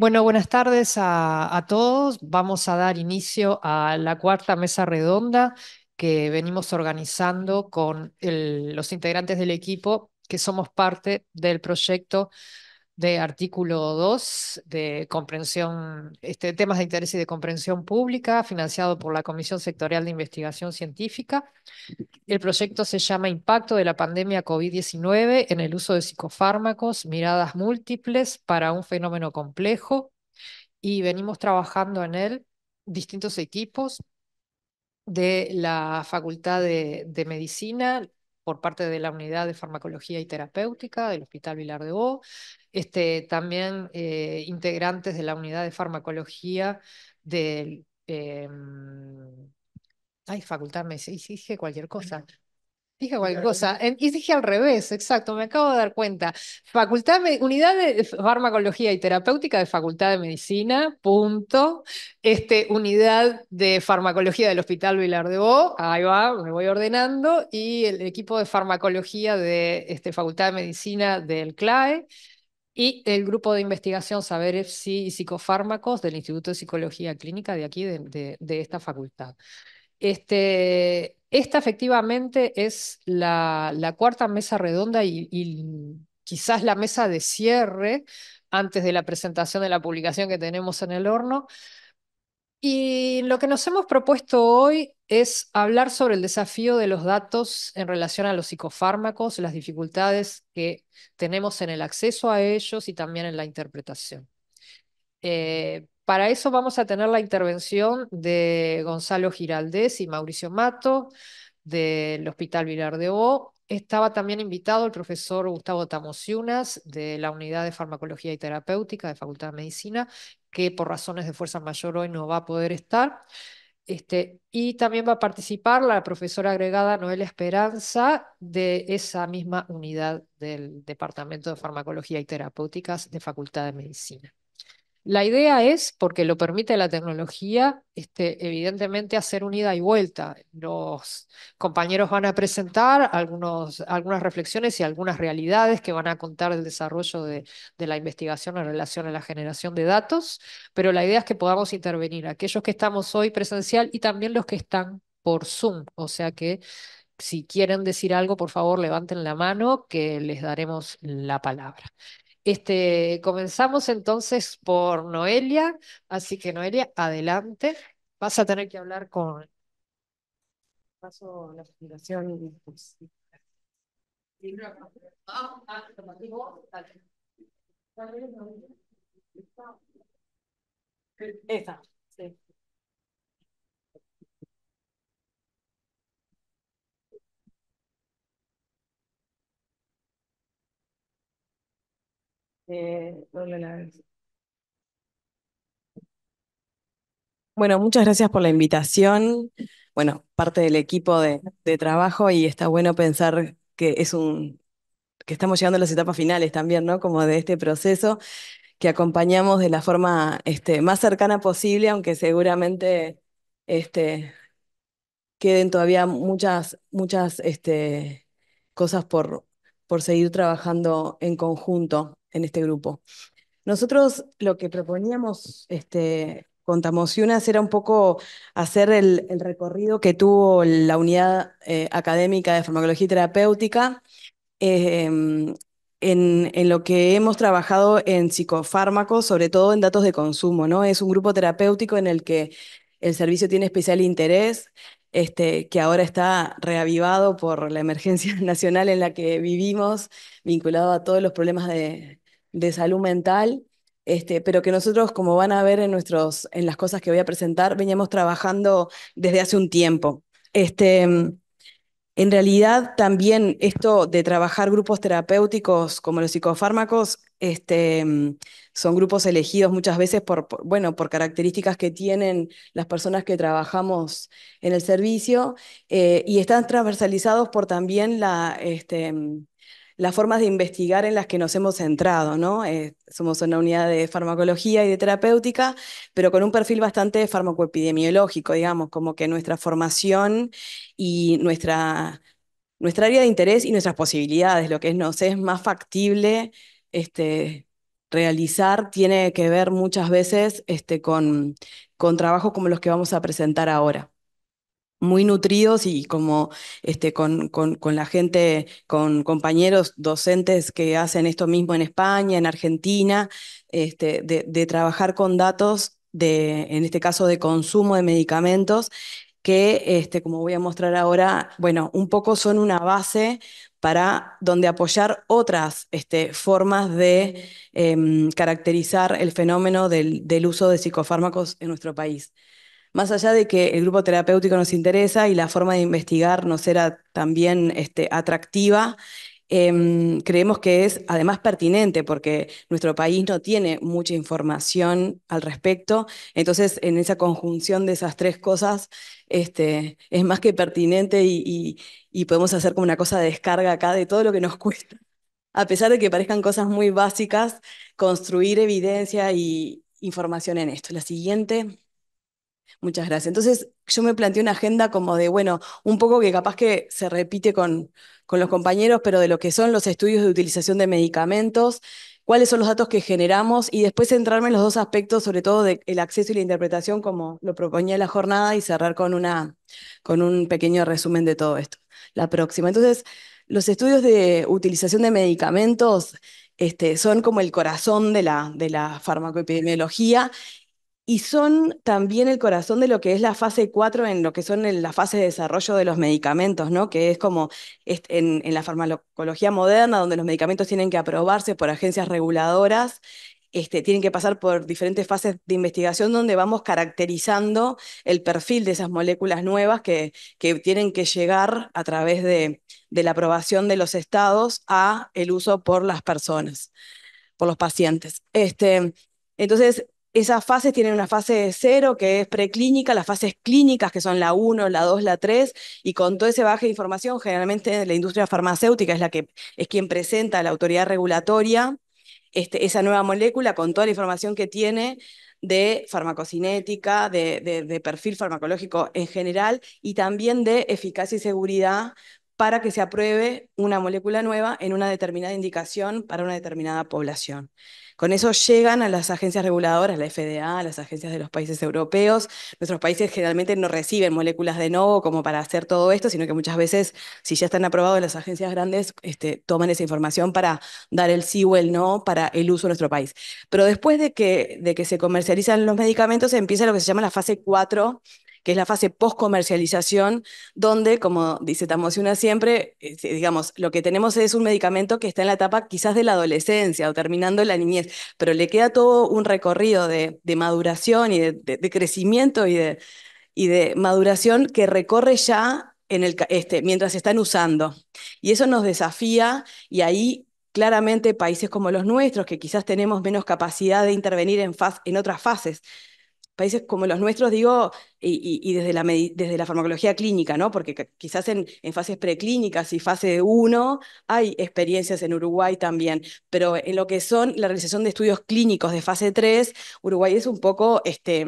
Bueno, buenas tardes a, todos. Vamos a dar inicio a la cuarta mesa redonda que venimos organizando con los integrantes del equipo que somos parte del proyecto de artículo 2 de comprensión, este, temas de interés y de comprensión pública, financiado por la Comisión Sectorial de Investigación Científica. El proyecto se llama Impacto de la pandemia COVID-19 en el uso de psicofármacos, miradas múltiples para un fenómeno complejo y venimos trabajando en él distintos equipos de la Facultad de, de Medicina, por parte de la Unidad de Farmacología y Terapéutica del Hospital Vilar de Bo, este, también eh, integrantes de la Unidad de Farmacología del... Em, ay, facultad, me exige cualquier cosa. Dije cualquier cosa. Y dije al revés, exacto, me acabo de dar cuenta. Facultad, unidad de farmacología y terapéutica de Facultad de Medicina, punto. Este, unidad de farmacología del Hospital Vilar de Bo, ahí va, me voy ordenando. Y el equipo de farmacología de este, Facultad de Medicina del CLAE. Y el grupo de investigación Saber sí, y Psicofármacos del Instituto de Psicología Clínica de aquí, de, de esta facultad. Este, esta efectivamente es la, cuarta mesa redonda y, quizás la mesa de cierre antes de la presentación de la publicación que tenemos en el horno. Y lo que nos hemos propuesto hoy es hablar sobre el desafío de los datos en relación a los psicofármacos, las dificultades que tenemos en el acceso a ellos y también en la interpretación. Eh, para eso vamos a tener la intervención de Gonzalo Giraldés y Mauricio Mato del Hospital villar de O. Estaba también invitado el profesor Gustavo Tamociunas de la Unidad de Farmacología y Terapéutica de Facultad de Medicina, que por razones de fuerza mayor hoy no va a poder estar. Este, y también va a participar la profesora agregada Noelia Esperanza de esa misma unidad del Departamento de Farmacología y Terapéuticas de Facultad de Medicina. La idea es, porque lo permite la tecnología, este, evidentemente hacer un ida y vuelta. Los compañeros van a presentar algunos, algunas reflexiones y algunas realidades que van a contar del desarrollo de, de, la investigación en relación a la generación de datos, pero la idea es que podamos intervenir aquellos que estamos hoy presencial y también los que están por Zoom. O sea que si quieren decir algo, por favor, levanten la mano que les daremos la palabra. Este, comenzamos entonces por Noelia, así que Noelia, adelante. Vas a tener que hablar con... Paso la explicación. Esa, ah, ah, sí. Eh, bueno, muchas gracias por la invitación. Bueno, parte del equipo de, trabajo y está bueno pensar que es un que estamos llegando a las etapas finales también, ¿no? Como de este proceso que acompañamos de la forma este, más cercana posible, aunque seguramente este, queden todavía muchas, muchas este, cosas por, por seguir trabajando en conjunto en este grupo. Nosotros lo que proponíamos este, con Tamociunas era un poco hacer el, recorrido que tuvo la unidad eh, académica de farmacología y terapéutica em, en, en, lo que hemos trabajado en psicofármacos, sobre todo en datos de consumo. ¿no? Es un grupo terapéutico en el que el servicio tiene especial interés, este, que ahora está reavivado por la emergencia nacional en la que vivimos, vinculado a todos los problemas de de salud mental, este, pero que nosotros, como van a ver en, nuestros, en las cosas que voy a presentar, veníamos trabajando desde hace un tiempo. Este, en realidad, también esto de trabajar grupos terapéuticos como los psicofármacos, este, son grupos elegidos muchas veces por, bueno, por características que tienen las personas que trabajamos en el servicio eh, y están transversalizados por también la, este, las formas de investigar en las que nos hemos centrado, ¿no? Eh, somos una unidad de farmacología y de terapéutica, pero con un perfil bastante farmacoepidemiológico, digamos, como que nuestra formación y nuestra, nuestra área de interés y nuestras posibilidades, lo que nos es más factible este, realizar, tiene que ver muchas veces este, con, con trabajos como los que vamos a presentar ahora muy nutridos y como este, con, la gente, con compañeros docentes que hacen esto mismo en España, en Argentina, este, de, trabajar con datos de, en este caso, de consumo de medicamentos, que, este, como voy a mostrar ahora, bueno, un poco son una base para donde apoyar otras este, formas de em, caracterizar el fenómeno del uso de psicofármacos en nuestro país. Más allá de que el grupo terapéutico nos interesa y la forma de investigar nos era también este, atractiva, em, creemos que es además pertinente porque nuestro país no tiene mucha información al respecto. Entonces, en esa conjunción de esas tres cosas, este, es más que pertinente y, podemos hacer como una cosa de descarga acá de todo lo que nos cuesta. A pesar de que parezcan cosas muy básicas, construir evidencia y información en esto. La siguiente. Muchas gracias. Entonces, yo me planteé una agenda como de, bueno, un poco que capaz que se repite con, con los compañeros, pero de lo que son los estudios de utilización de medicamentos, cuáles son los datos que generamos y después centrarme en los dos aspectos, sobre todo del acceso y la interpretación, como lo proponía la jornada, y cerrar con, una, con un pequeño resumen de todo esto. La próxima. Entonces, los estudios de utilización de medicamentos este, son como el corazón de la, de la farmacoepidemiología y son también el corazón de lo que es la fase 4 en lo que son las la fase de desarrollo de los medicamentos, ¿no? que es como en, la farmacología moderna, donde los medicamentos tienen que aprobarse por agencias reguladoras este, tienen que pasar por diferentes fases de investigación donde vamos caracterizando el perfil de esas moléculas nuevas que, tienen que llegar a través de, la aprobación de los estados a el uso por las personas, por los pacientes. Este, entonces, esas fases tienen una fase cero que es preclínica, las fases clínicas que son la 1, la 2, la 3, y con todo ese baje de información, generalmente la industria farmacéutica es la que es quien presenta a la autoridad regulatoria este, esa nueva molécula con toda la información que tiene de farmacocinética, de, perfil farmacológico en general y también de eficacia y seguridad para que se apruebe una molécula nueva en una determinada indicación para una determinada población. Con eso llegan a las agencias reguladoras, la FDA, las agencias de los países europeos. Nuestros países generalmente no reciben moléculas de nuevo como para hacer todo esto, sino que muchas veces, si ya están aprobadas las agencias grandes, este, toman esa información para dar el sí o el no para el uso en nuestro país. Pero después de que, de que se comercializan los medicamentos, empieza lo que se llama la fase 4 que es la fase post-comercialización, donde, como dice una siempre, este, digamos, lo que tenemos es un medicamento que está en la etapa quizás de la adolescencia o terminando la niñez, pero le queda todo un recorrido de, maduración y de, crecimiento y de, y de maduración que recorre ya en el, este, mientras están usando. Y eso nos desafía y ahí claramente países como los nuestros, que quizás tenemos menos capacidad de intervenir en, en otras fases países como los nuestros, digo, y, desde, la desde la farmacología clínica, ¿no? Porque quizás en, fases preclínicas y fase 1 hay experiencias en Uruguay también, pero en lo que son la realización de estudios clínicos de fase 3, Uruguay es un poco este,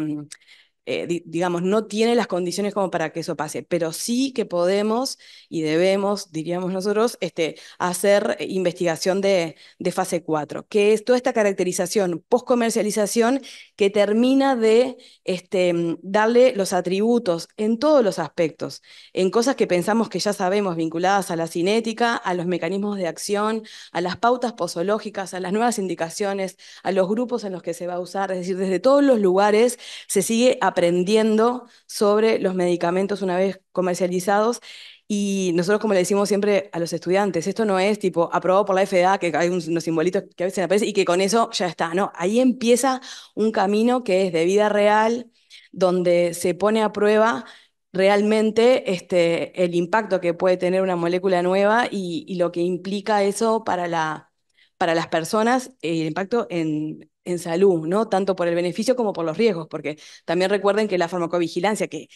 eh, digamos, no tiene las condiciones como para que eso pase, pero sí que podemos y debemos, diríamos nosotros, este, hacer eh, investigación de, fase 4, que es toda esta caracterización post-comercialización que termina de este, mm, darle los atributos en todos los aspectos, en cosas que pensamos que ya sabemos vinculadas a la cinética, a los mecanismos de acción, a las pautas posológicas, a las nuevas indicaciones, a los grupos en los que se va a usar, es decir, desde todos los lugares se sigue aprendiendo sobre los medicamentos una vez comercializados y nosotros, como le decimos siempre a los estudiantes, esto no es tipo aprobado por la FDA, que hay unos simbolitos que a veces aparecen y que con eso ya está. No, ahí empieza un camino que es de vida real, donde se pone a prueba realmente este, el impacto que puede tener una molécula nueva y, lo que implica eso para, la, para las personas, eh, el impacto en, en salud, ¿no? Tanto por el beneficio como por los riesgos, porque también recuerden que la farmacovigilancia, que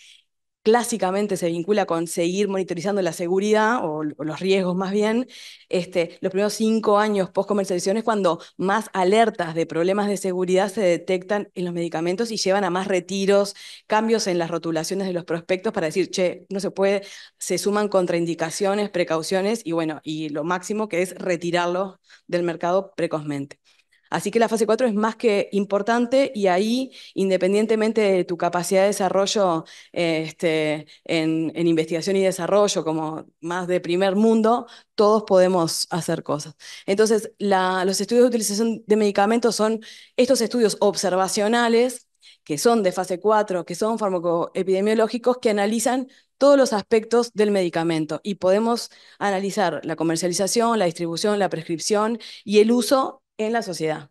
clásicamente se vincula con seguir monitorizando la seguridad o, los riesgos más bien, este, los primeros cinco años post-comercialización es cuando más alertas de problemas de seguridad se detectan en los medicamentos y llevan a más retiros, cambios en las rotulaciones de los prospectos para decir, che, no se puede, se suman contraindicaciones, precauciones y bueno, y lo máximo que es retirarlo del mercado precozmente. Así que la fase 4 es más que importante y ahí, independientemente de tu capacidad de desarrollo eh, este, en, investigación y desarrollo, como más de primer mundo, todos podemos hacer cosas. Entonces, los estudios de utilización de medicamentos son estos estudios observacionales que son de fase 4, que son farmacoepidemiológicos, que analizan todos los aspectos del medicamento y podemos analizar la comercialización, la distribución, la prescripción y el uso en la sociedad,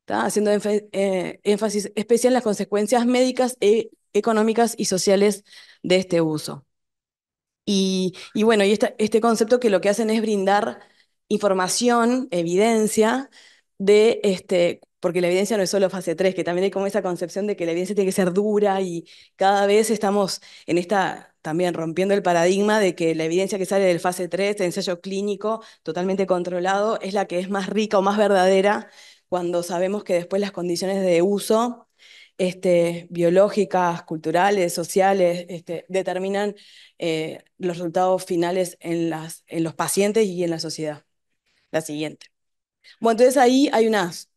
está haciendo eh, énfasis especial en las consecuencias médicas, e económicas y sociales de este uso. Y, bueno, y este concepto que lo que hacen es brindar información, evidencia de este, porque la evidencia no es solo fase 3, que también hay como esa concepción de que la evidencia tiene que ser dura y cada vez estamos en esta también rompiendo el paradigma de que la evidencia que sale del fase 3, el ensayo clínico totalmente controlado, es la que es más rica o más verdadera cuando sabemos que después las condiciones de uso este, biológicas, culturales, sociales, este, determinan eh, los resultados finales en, en los pacientes y en la sociedad. La siguiente. Bueno, entonces ahí hay unas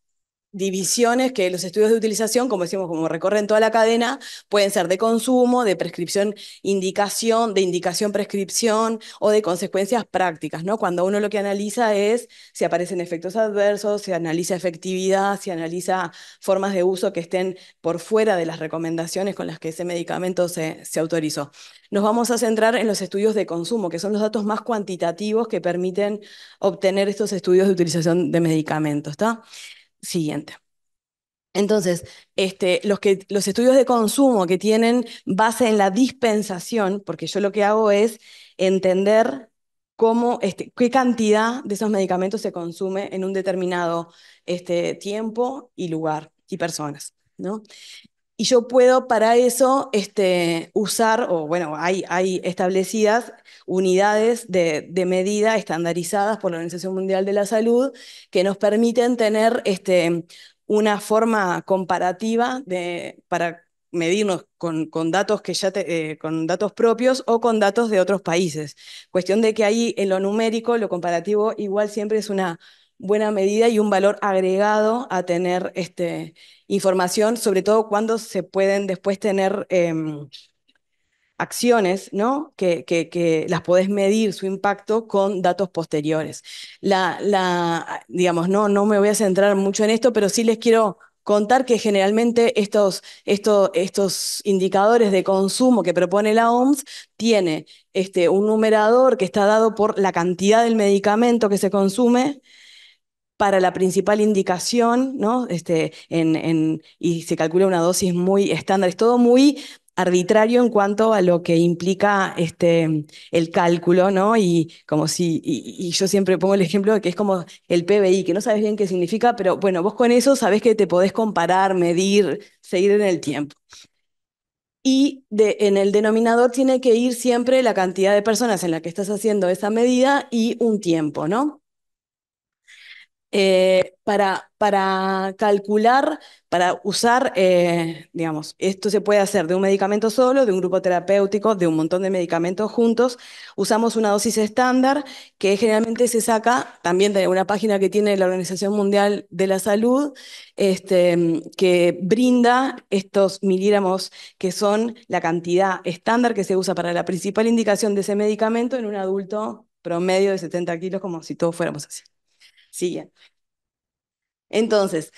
divisiones que los estudios de utilización, como decimos, como recorren toda la cadena, pueden ser de consumo, de prescripción, indicación, de indicación, prescripción o de consecuencias prácticas, ¿no? Cuando uno lo que analiza es si aparecen efectos adversos, si analiza efectividad, si analiza formas de uso que estén por fuera de las recomendaciones con las que ese medicamento se, se autorizó. Nos vamos a centrar en los estudios de consumo, que son los datos más cuantitativos que permiten obtener estos estudios de utilización de medicamentos, ¿está? siguiente. Entonces, este, los, que, los estudios de consumo que tienen base en la dispensación, porque yo lo que hago es entender cómo, este, qué cantidad de esos medicamentos se consume en un determinado este, tiempo y lugar y personas. ¿no? Y yo puedo para eso este, usar, o bueno, hay, hay establecidas unidades de, medida estandarizadas por la Organización Mundial de la Salud que nos permiten tener este, una forma comparativa de, para medirnos con, datos que ya eh, con datos propios o con datos de otros países. Cuestión de que ahí en lo numérico, lo comparativo, igual siempre es una buena medida y un valor agregado a tener este, información, sobre todo cuando se pueden después tener em, acciones, ¿no? Que, las podés medir su impacto con datos posteriores. La, digamos, no, no me voy a centrar mucho en esto, pero sí les quiero contar que generalmente estos, estos, estos indicadores de consumo que propone la OMS tiene este, un numerador que está dado por la cantidad del medicamento que se consume, para la principal indicación, ¿no? Este, y se calcula una dosis muy estándar. Es todo muy arbitrario en cuanto a lo que implica este, el cálculo, ¿no? Y como si, y, yo siempre pongo el ejemplo de que es como el PBI, que no sabes bien qué significa, pero bueno, vos con eso sabes que te podés comparar, medir, seguir en el tiempo. Y en el denominador tiene que ir siempre la cantidad de personas en la que estás haciendo esa medida y un tiempo, ¿no? Eh, para, para calcular, para usar, eh, digamos, esto se puede hacer de un medicamento solo, de un grupo terapéutico, de un montón de medicamentos juntos. Usamos una dosis estándar que generalmente se saca también de una página que tiene la Organización Mundial de la Salud, este, mm, que brinda estos miligramos que son la cantidad estándar que se usa para la principal indicación de ese medicamento en un adulto promedio de 70 kilos, como si todos fuéramos así siguen. Entonces,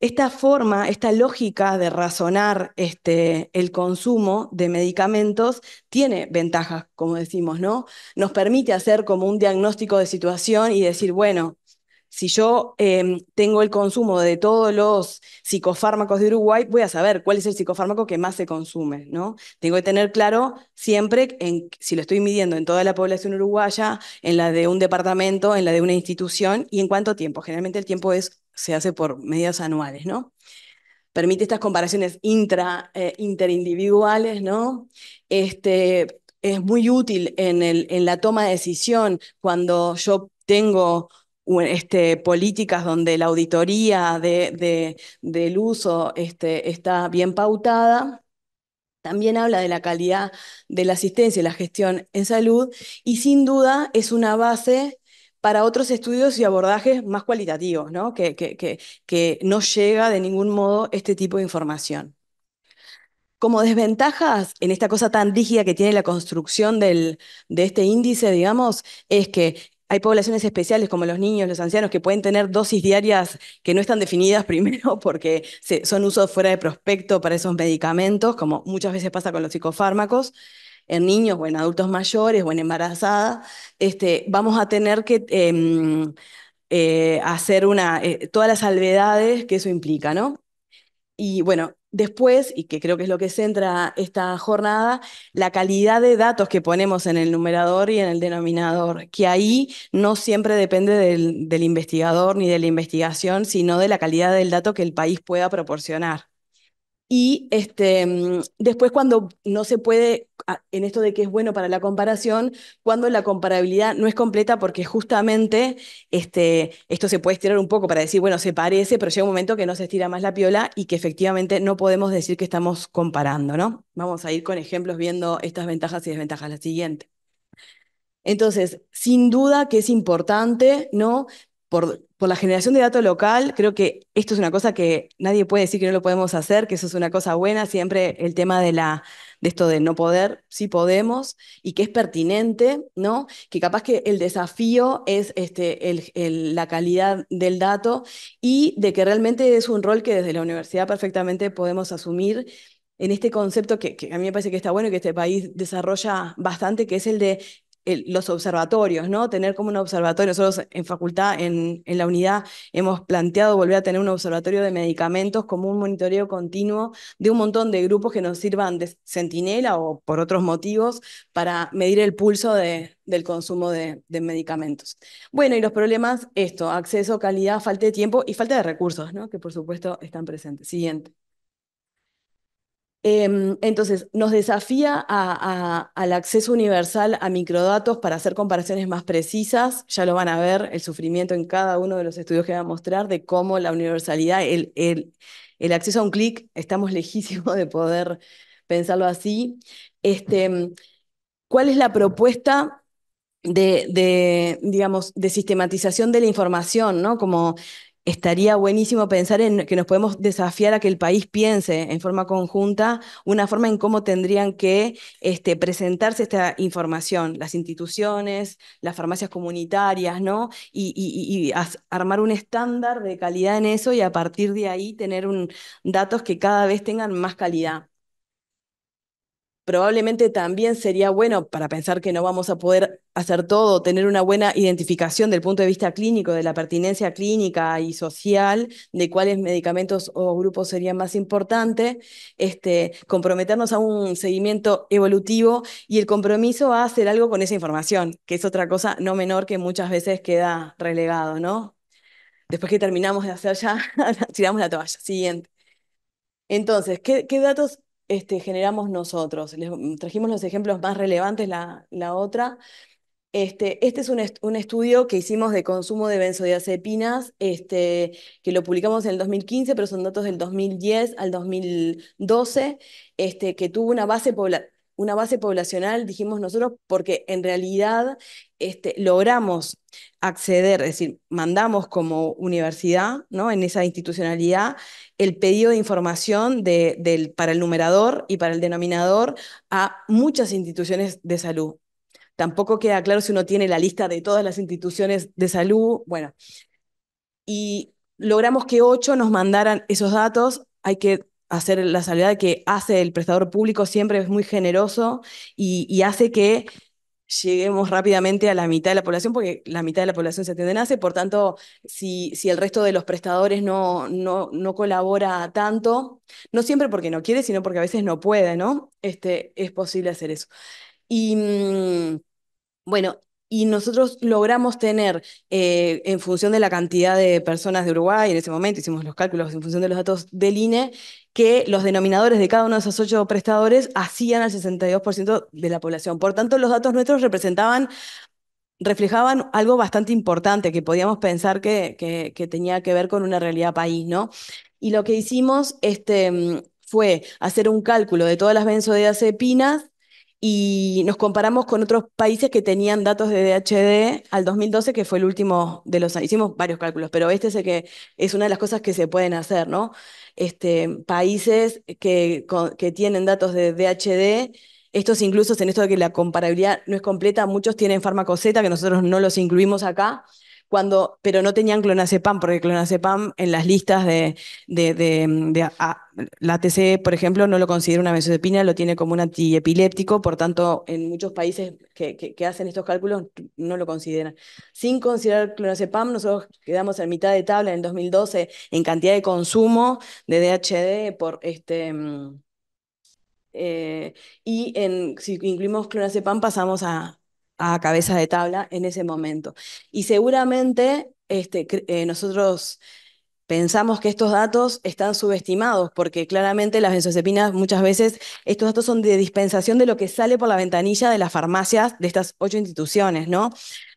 esta forma, esta lógica de razonar este, el consumo de medicamentos tiene ventajas, como decimos, ¿no? Nos permite hacer como un diagnóstico de situación y decir, bueno, si yo em, tengo el consumo de todos los psicofármacos de Uruguay, voy a saber cuál es el psicofármaco que más se consume, ¿no? Tengo que tener claro siempre, si lo estoy midiendo en toda la población uruguaya, en la de un departamento, en la de una institución, y en cuánto tiempo. Generalmente el tiempo es, se hace por medidas anuales, ¿no? Permite estas comparaciones intra, eh, interindividuales, ¿no? Este, es muy útil en, el, en la toma de decisión cuando yo tengo este, políticas donde la auditoría del uso este, está bien pautada. También habla de la calidad de la asistencia y la gestión en salud y sin duda es una base para otros estudios y abordajes más cualitativos, ¿no? Que, no llega de ningún modo este tipo de información. Como desventajas en esta cosa tan rígida que tiene la construcción de este índice, digamos, es que hay poblaciones especiales como los niños, los ancianos, que pueden tener dosis diarias que no están definidas primero porque son usos fuera de prospecto para esos medicamentos, como muchas veces pasa con los psicofármacos en niños o en adultos mayores o en embarazadas, este, vamos a tener que em, eh, hacer una, eh, todas las salvedades que eso implica, ¿no? Y bueno, Después, y que creo que es lo que centra esta jornada, la calidad de datos que ponemos en el numerador y en el denominador, que ahí no siempre depende del, del investigador ni de la investigación, sino de la calidad del dato que el país pueda proporcionar. Y este, mm, después cuando no se puede, ah, en esto de que es bueno para la comparación, cuando la comparabilidad no es completa, porque justamente este, esto se puede estirar un poco para decir, bueno, se parece, pero llega un momento que no se estira más la piola y que efectivamente no podemos decir que estamos comparando, ¿no? Vamos a ir con ejemplos viendo estas ventajas y desventajas. La siguiente. Entonces, sin duda que es importante, ¿no? por, la generación de datos local, creo que esto es una cosa que nadie puede decir que no lo podemos hacer, que eso es una cosa buena, siempre el tema de, la, de esto de no poder, sí podemos, y que es pertinente, ¿no? Que capaz que el desafío es este, la calidad del dato y de que realmente es un rol que desde la universidad perfectamente podemos asumir en este concepto que, a mí me parece que está bueno y que este país desarrolla bastante, que es el de los observatorios, ¿no? Tener como un observatorio. Nosotros en facultad, en, la unidad, hemos planteado volver a tener un observatorio de medicamentos como un monitoreo continuo de un montón de grupos que nos sirvan de centinela o por otros motivos para medir el pulso del consumo de, de, medicamentos. Bueno, y los problemas, esto, acceso, calidad, falta de tiempo y falta de recursos, ¿no? Que por supuesto están presentes. Siguiente. Em, entonces, nos desafía al acceso universal a microdatos para hacer comparaciones más precisas. Ya lo van a ver, el sufrimiento en cada uno de los estudios que va a mostrar de cómo la universalidad, el, acceso a un clic, estamos lejísimos de poder pensarlo así. Este, ¿Cuál es la propuesta de, digamos, de sistematización de la información, ¿no? Como estaría buenísimo pensar en que nos podemos desafiar a que el país piense en forma conjunta una forma en cómo tendrían que este, presentarse esta información, las instituciones, las farmacias comunitarias, ¿no? Y, y armar un estándar de calidad en eso y a partir de ahí tener un, datos que cada vez tengan más calidad probablemente también sería bueno para pensar que no vamos a poder hacer todo, tener una buena identificación del punto de vista clínico, de la pertinencia clínica y social, de cuáles medicamentos o grupos serían más importantes, este, comprometernos a un seguimiento evolutivo y el compromiso a hacer algo con esa información, que es otra cosa no menor que muchas veces queda relegado, ¿no? Después que terminamos de hacer ya, tiramos la toalla. Siguiente. Entonces, ¿qué, ¿qué, datos este, generamos nosotros. Les mm, trajimos los ejemplos más relevantes la, otra. Este, este es un, estudio que hicimos de consumo de benzodiazepinas, este, que lo publicamos en el 2015, pero son datos del 2010 al 2012, este, que tuvo una base una base poblacional, dijimos nosotros, porque en realidad este, logramos acceder, es decir, mandamos como universidad, ¿no? en esa institucionalidad, el pedido de información de, del, para el numerador y para el denominador a muchas instituciones de salud. Tampoco queda claro si uno tiene la lista de todas las instituciones de salud. Bueno, y logramos que ocho nos mandaran esos datos. Hay que hacer la salvedad que hace el prestador público, siempre es muy generoso y, hace que lleguemos rápidamente a la mitad de la población, porque la mitad de la población se atiende en ACE, por tanto, si, si el resto de los prestadores no, no, no colabora tanto, no siempre porque no quiere, sino porque a veces no puede, ¿no? Este, es posible hacer eso. Y mm, bueno, y nosotros logramos tener, eh, en función de la cantidad de personas de Uruguay, en ese momento hicimos los cálculos en función de los datos del INE, que los denominadores de cada uno de esos ocho prestadores hacían al 62% de la población. Por tanto, los datos nuestros representaban reflejaban algo bastante importante que podíamos pensar que, tenía que ver con una realidad país, ¿no? Y lo que hicimos este, mm, fue hacer un cálculo de todas las benzodiazepinas y nos comparamos con otros países que tenían datos de DHD al 2012, que fue el último de los años. Hicimos varios cálculos, pero este es que es una de las cosas que se pueden hacer, ¿no? Este, países que, tienen datos de DHD, estos incluso en esto de que la comparabilidad no es completa, muchos tienen fármaco Z, que nosotros no los incluimos acá, pero no tenían clonazepam, porque clonazepam en las listas de, de, la TCE, por ejemplo, no lo considera una benzodiazepina, lo tiene como un antiepiléptico, por tanto, en muchos países que, que, hacen estos cálculos no lo consideran. Sin considerar clonazepam, nosotros quedamos en mitad de tabla en 2012 en cantidad de consumo de DHD por este... Mm, eh, y en, si incluimos clonazepam pasamos a, a cabeza de tabla en ese momento. Y seguramente este, eh, nosotros pensamos que estos datos están subestimados, porque claramente las benzodiazepinas muchas veces, estos datos son de dispensación de lo que sale por la ventanilla de las farmacias de estas ocho instituciones, ¿no?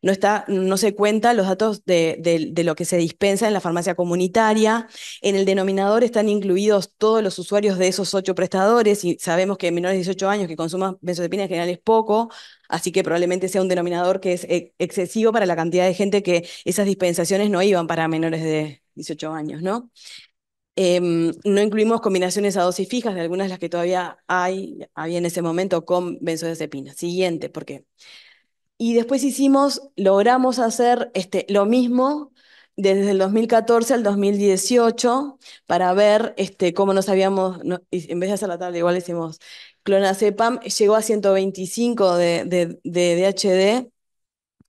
No, está, no se cuenta los datos de, lo que se dispensa en la farmacia comunitaria. En el denominador están incluidos todos los usuarios de esos ocho prestadores y sabemos que menores de 18 años que consuman benzodiazepinas en general es poco, Así que probablemente sea un denominador que es eh, excesivo para la cantidad de gente que esas dispensaciones no iban para menores de 18 años, ¿no? Em, no incluimos combinaciones a dosis fijas de algunas de las que todavía hay, había en ese momento con benzodiazepina. Siguiente, qué? Y después hicimos, logramos hacer este, lo mismo desde el 2014 al 2018 para ver este, cómo nos habíamos, en vez de hacer la tabla igual decimos clonazepam, llegó a 125 de, de, de DHD,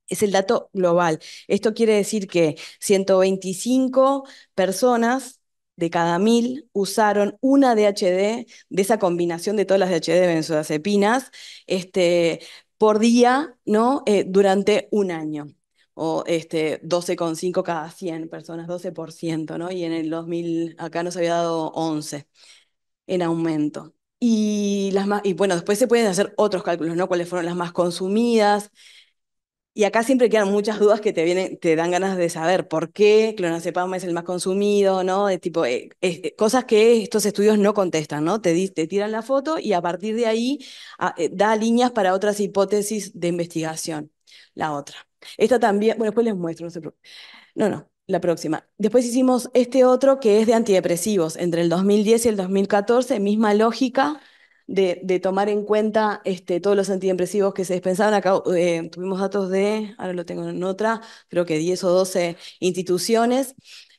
es el dato global. Esto quiere decir que 125 personas de cada mil usaron una DHD de esa combinación de todas las DHD benzodiazepinas este, por día ¿no? Eh, durante un año o este, 12,5 cada 100 personas, 12%, ¿no? Y en el 2000 acá nos había dado 11 en aumento. Y, las más, y bueno, después se pueden hacer otros cálculos, ¿no? ¿Cuáles fueron las más consumidas? Y acá siempre quedan muchas dudas que te, vienen, te dan ganas de saber por qué clonazepam es el más consumido, ¿no? De tipo, eh, eh, cosas que estos estudios no contestan, ¿no? Te, te tiran la foto y a partir de ahí ah, eh, da líneas para otras hipótesis de investigación la otra. Esta también, bueno, después les muestro, no No, no, la próxima. Después hicimos este otro que es de antidepresivos, entre el 2010 y el 2014, misma lógica de, de tomar en cuenta este, todos los antidepresivos que se dispensaban. Acá eh, tuvimos datos de, ahora lo tengo en otra, creo que 10 o 12 instituciones.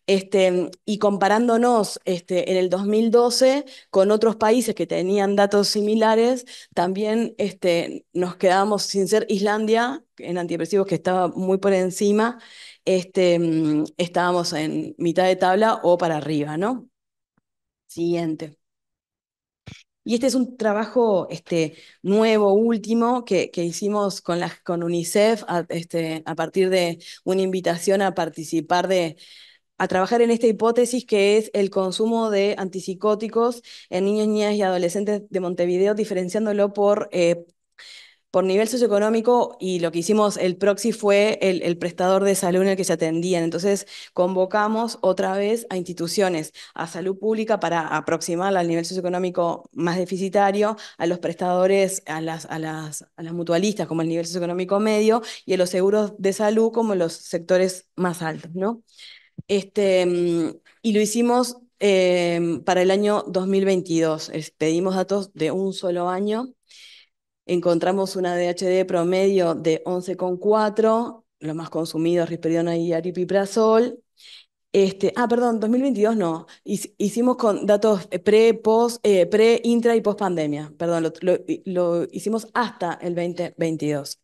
Este, y comparándonos este, en el 2012 con otros países que tenían datos similares, también este, nos quedábamos sin ser Islandia, en antidepresivos que estaba muy por encima, este, estábamos en mitad de tabla o para arriba, ¿no? Siguiente. Y este es un trabajo este, nuevo, último, que, que hicimos con, con UNICEF este, a partir de una invitación a participar de, a trabajar en esta hipótesis que es el consumo de antipsicóticos en niños, niñas y adolescentes de Montevideo, diferenciándolo por, eh, por nivel socioeconómico y lo que hicimos, el proxy fue el, prestador de salud en el que se atendían. Entonces convocamos otra vez a instituciones, a salud pública para aproximar al nivel socioeconómico más deficitario, a los prestadores, a las, a las, a las mutualistas como el nivel socioeconómico medio y a los seguros de salud como los sectores más altos, ¿no? Este, mm, y lo hicimos em, para el año 2022. pedimos datos de un solo año. Encontramos una DHD promedio de 11,4, los más consumidos, risperidona y aripiprazol. Este, ah, perdón, 2022 no. Hicimos con datos eh, pre, eh, pre, intra y post pandemia. Perdón, lo, lo hicimos hasta el 2022.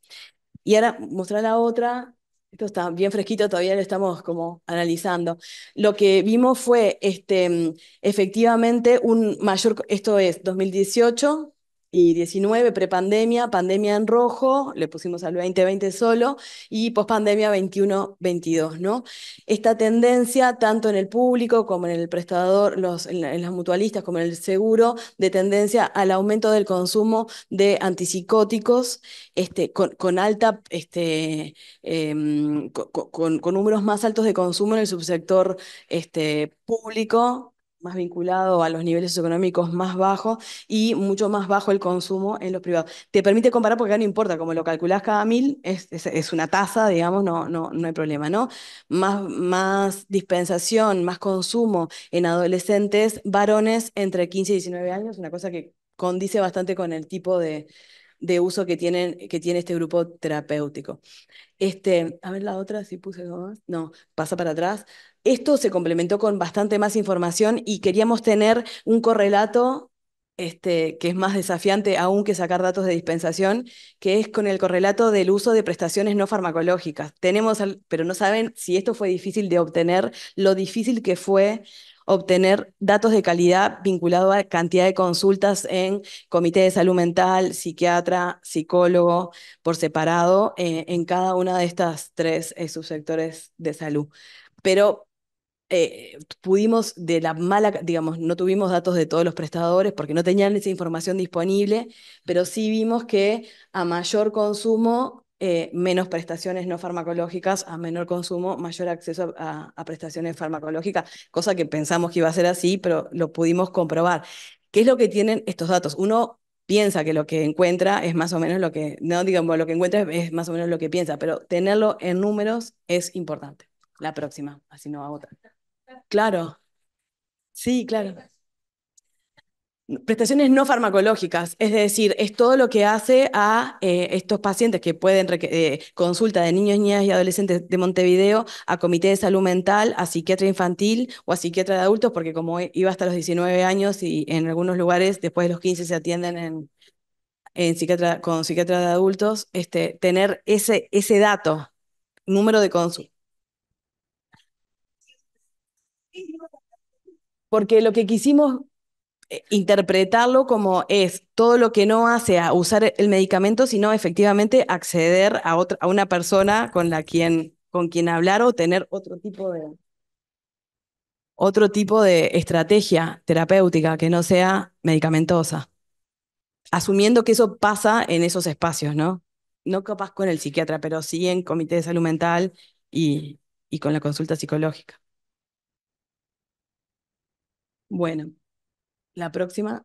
Y ahora mostrar la otra, esto está bien fresquito, todavía lo estamos como analizando. Lo que vimos fue este, mm, efectivamente un mayor, esto es 2018, y 19 prepandemia, pandemia en rojo, le pusimos al 2020 solo, y pospandemia 21-22, ¿no? Esta tendencia, tanto en el público como en el prestador, los, en, las mutualistas, como en el seguro, de tendencia al aumento del consumo de antipsicóticos este, con, alta, este, em, con, números más altos de consumo en el subsector este, público más vinculado a los niveles económicos más bajos y mucho más bajo el consumo en los privados. Te permite comparar porque acá no importa, como lo calculás cada mil, es, una tasa, digamos, no, no, no hay problema, ¿no? Más, más dispensación, más consumo en adolescentes, varones entre 15 y 19 años, una cosa que condice bastante con el tipo de, uso que, tienen, que tiene este grupo terapéutico. Este, a ver la otra, si puse más, No, pasa para atrás. Esto se complementó con bastante más información y queríamos tener un correlato este, que es más desafiante aún que sacar datos de dispensación, que es con el correlato del uso de prestaciones no farmacológicas. Tenemos, pero no saben si esto fue difícil de obtener, lo difícil que fue obtener datos de calidad vinculado a cantidad de consultas en comité de salud mental, psiquiatra, psicólogo, por separado, eh, en cada una de estas tres eh, subsectores de salud. Pero eh, pudimos de la mala, digamos, no tuvimos datos de todos los prestadores porque no tenían esa información disponible, pero sí vimos que a mayor consumo, eh, menos prestaciones no farmacológicas, a menor consumo, mayor acceso a, a prestaciones farmacológicas, cosa que pensamos que iba a ser así, pero lo pudimos comprobar. ¿Qué es lo que tienen estos datos? Uno piensa que lo que encuentra es más o menos lo que, no digamos, lo que encuentra es más o menos lo que piensa, pero tenerlo en números es importante. La próxima, así no a Claro. Sí, claro. Prestaciones no farmacológicas, es decir, es todo lo que hace a eh, estos pacientes que pueden eh, consulta de niños, niñas y adolescentes de Montevideo a comité de salud mental, a psiquiatra infantil o a psiquiatra de adultos, porque como iba hasta los 19 años y en algunos lugares después de los 15 se atienden en, psiquiatra, con psiquiatra de adultos, este, tener ese, ese dato, número de consultas porque lo que quisimos eh, interpretarlo como es todo lo que no hace a usar el medicamento, sino efectivamente acceder a, otra, a una persona con la quien, con quien hablar o tener otro tipo de otro tipo de estrategia terapéutica que no sea medicamentosa, asumiendo que eso pasa en esos espacios, ¿no? No capaz con el psiquiatra, pero sí en comité de salud mental y con la consulta psicológica. Bueno, la próxima.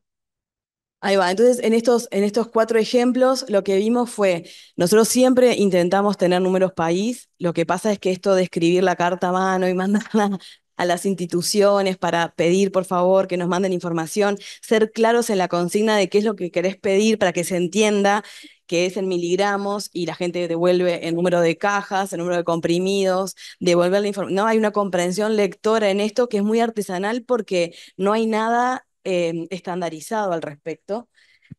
Ahí va. Entonces, en estos, en estos cuatro ejemplos, lo que vimos fue, nosotros siempre intentamos tener números país, lo que pasa es que esto de escribir la carta a mano y mandarla a las instituciones para pedir, por favor, que nos manden información, ser claros en la consigna de qué es lo que querés pedir para que se entienda que es en miligramos y la gente devuelve el número de cajas, el número de comprimidos, devolver la información. No, hay una comprensión lectora en esto que es muy artesanal porque no hay nada eh, estandarizado al respecto.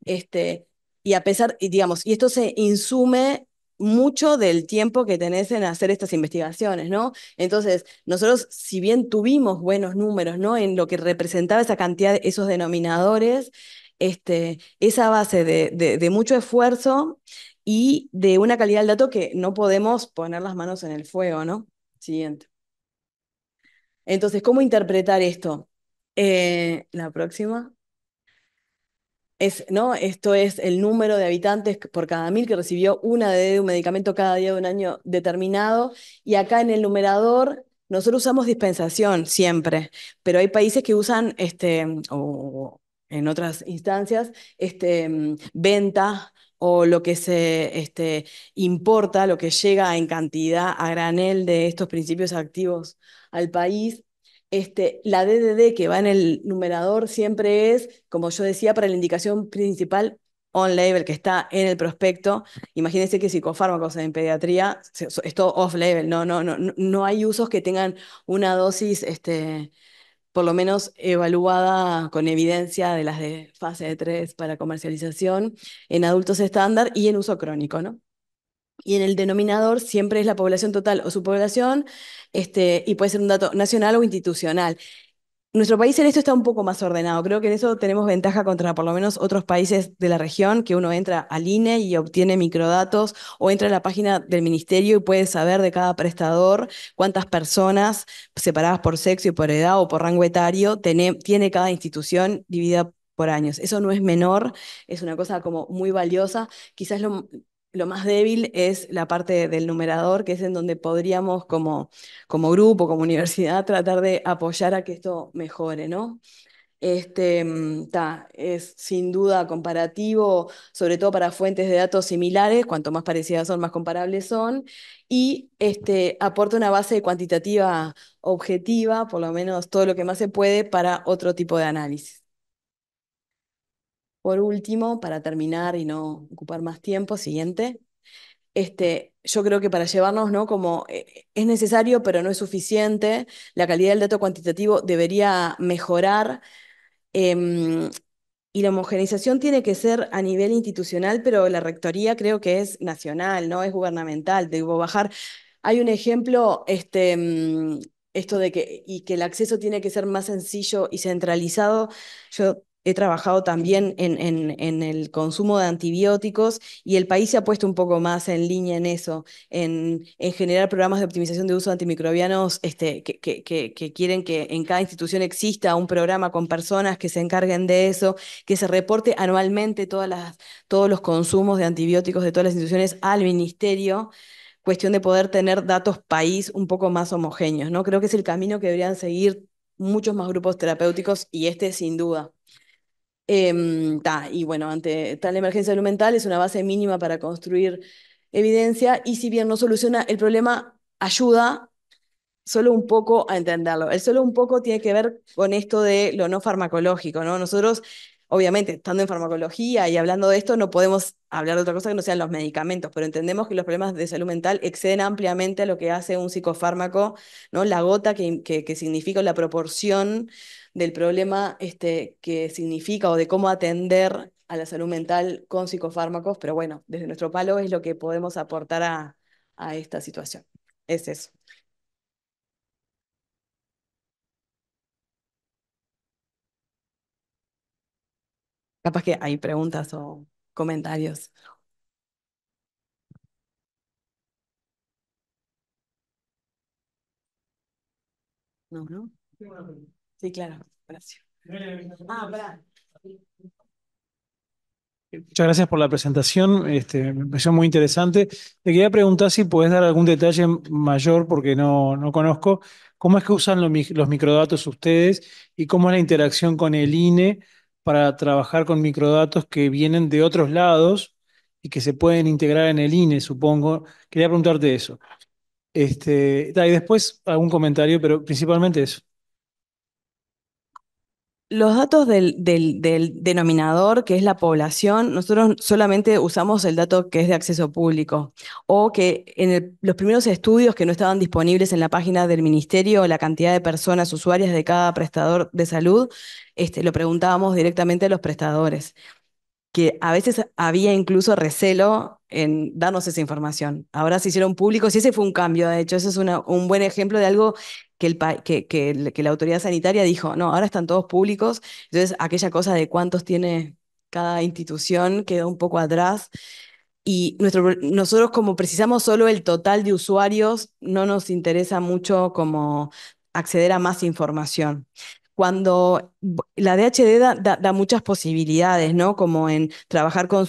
Este, y a pesar, digamos, y esto se insume mucho del tiempo que tenés en hacer estas investigaciones, ¿no? Entonces, nosotros, si bien tuvimos buenos números, ¿no? En lo que representaba esa cantidad, esos denominadores, este, esa base de, mucho esfuerzo y de una calidad del dato que no podemos poner las manos en el fuego, ¿no? Siguiente. Entonces, ¿cómo interpretar esto? Eh, la próxima. Es, ¿no? Esto es el número de habitantes por cada mil que recibió una de un medicamento cada día de un año determinado. Y acá en el numerador, nosotros usamos dispensación siempre, pero hay países que usan, este, o, en otras instancias, este, mm, venta o lo que se este, importa, lo que llega en cantidad a granel de estos principios activos al país. Este, la DDD que va en el numerador siempre es, como yo decía, para la indicación principal on-label que está en el prospecto. Imagínense que psicofármacos en pediatría, esto off-label, no, no, no, no hay usos que tengan una dosis este, por lo menos evaluada con evidencia de las de fase de 3 para comercialización en adultos estándar y en uso crónico, ¿no? Y en el denominador siempre es la población total o su población, este, y puede ser un dato nacional o institucional. Nuestro país en esto está un poco más ordenado. Creo que en eso tenemos ventaja contra por lo menos otros países de la región, que uno entra al INE y obtiene microdatos o entra a la página del ministerio y puede saber de cada prestador cuántas personas separadas por sexo y por edad o por rango etario tiene cada institución dividida por años. Eso no es menor, es una cosa como muy valiosa. Quizás lo, lo más débil es la parte del numerador, que es en donde podríamos como, grupo, como universidad, tratar de apoyar a que esto mejore, ¿no? Este, es sin duda comparativo, sobre todo para fuentes de datos similares, cuanto más parecidas son, más comparables son, y este, aporta una base cuantitativa objetiva, por lo menos todo lo que más se puede, para otro tipo de análisis. Por último, para terminar y no ocupar más tiempo, siguiente. Este, yo creo que para llevarnos, ¿no? Como eh, es necesario, pero no es suficiente, la calidad del dato cuantitativo debería mejorar. Em, y la homogenización tiene que ser a nivel institucional, pero la rectoría creo que es nacional, no es gubernamental. Debo bajar. Hay un ejemplo, este, mm, esto de que, y que el acceso tiene que ser más sencillo y centralizado. Yo he trabajado también en, en, el consumo de antibióticos y el país se ha puesto un poco más en línea en eso, en, generar programas de optimización de uso de antimicrobianos este, que, que, que, quieren que en cada institución exista un programa con personas que se encarguen de eso, que se reporte anualmente todas las, todos los consumos de antibióticos de todas las instituciones al ministerio cuestión de poder tener datos país un poco más homogéneos, ¿no? Creo que es el camino que deberían seguir muchos más grupos terapéuticos y este sin duda. Em, y bueno, ante tal emergencia salud es una base mínima para construir evidencia y si bien no soluciona el problema, ayuda solo un poco a entenderlo. El solo un poco tiene que ver con esto de lo no farmacológico, ¿no? Nosotros obviamente, estando en farmacología y hablando de esto, no podemos hablar de otra cosa que no sean los medicamentos, pero entendemos que los problemas de salud mental exceden ampliamente a lo que hace un psicofármaco, ¿no? La gota que, que, o significa la proporción del problema este, que significa o de cómo atender a la salud mental con psicofármacos, pero bueno, desde nuestro palo es lo que podemos aportar a, a esta situación. Es eso. Capaz que hay preguntas o comentarios. No, ¿no? Sí, claro. Gracias. Ah, Muchas gracias por la presentación, este, me pareció muy interesante. Te quería preguntar si puedes dar algún detalle mayor, porque no, conozco, cómo es que usan los microdatos ustedes y cómo es la interacción con el INE para trabajar con microdatos que vienen de otros lados y que se pueden integrar en el INE, supongo. Quería preguntarte eso. Este, y después algún comentario, pero principalmente eso. Los datos del, denominador, que es la población, nosotros solamente usamos el dato que es de acceso público o que en los primeros estudios que no estaban disponibles en la página del ministerio, la cantidad de personas usuarias de cada prestador de salud, este, lo preguntábamos directamente a los prestadores que a veces había incluso recelo en darnos esa información. Ahora se hicieron públicos y ese fue un cambio, de hecho, ese es un buen ejemplo de algo que, la autoridad sanitaria dijo, no, ahora están todos públicos, entonces aquella cosa de cuántos tiene cada institución quedó un poco atrás. Y nuestro, nosotros como precisamos solo el total de usuarios, no nos interesa mucho como acceder a más información cuando la DHD da, muchas posibilidades, ¿no? Como en trabajar con,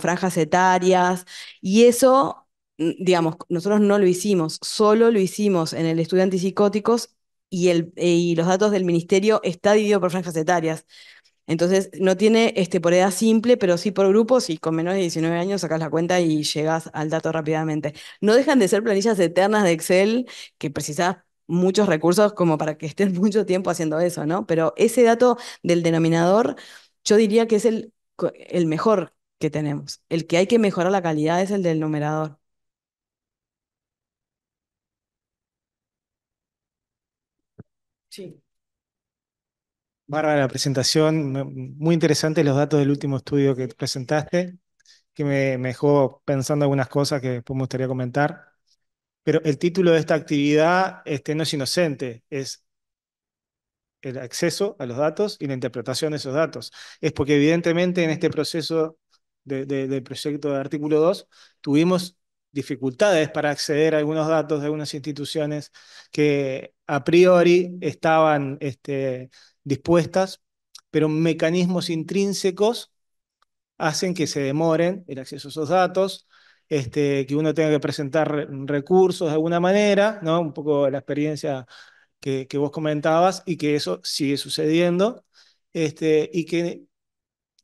franjas etarias y eso, mm, digamos, nosotros no lo hicimos, solo lo hicimos en el estudio antipsicóticos y, los datos del ministerio está dividido por franjas etarias. Entonces, no tiene este, por edad simple, pero sí por grupos y con menores de 19 años sacas la cuenta y llegas al dato rápidamente. No dejan de ser planillas eternas de Excel que precisas muchos recursos como para que estén mucho tiempo haciendo eso, ¿no? Pero ese dato del denominador, yo diría que es el, el mejor que tenemos. El que hay que mejorar la calidad es el del numerador. Sí. Bárbara, la presentación, muy interesante los datos del último estudio que presentaste, que me, me dejó pensando algunas cosas que me gustaría comentar. Pero el título de esta actividad este, no es inocente, es el acceso a los datos y la interpretación de esos datos. Es porque evidentemente en este proceso del proyecto de artículo 2 tuvimos dificultades para acceder a algunos datos de algunas instituciones que a priori estaban este, dispuestas, pero mecanismos intrínsecos hacen que se demoren el acceso a esos datos este, que uno tenga que presentar recursos de alguna manera, ¿no? Un poco la experiencia que, que vos comentabas y que eso sigue sucediendo este, y que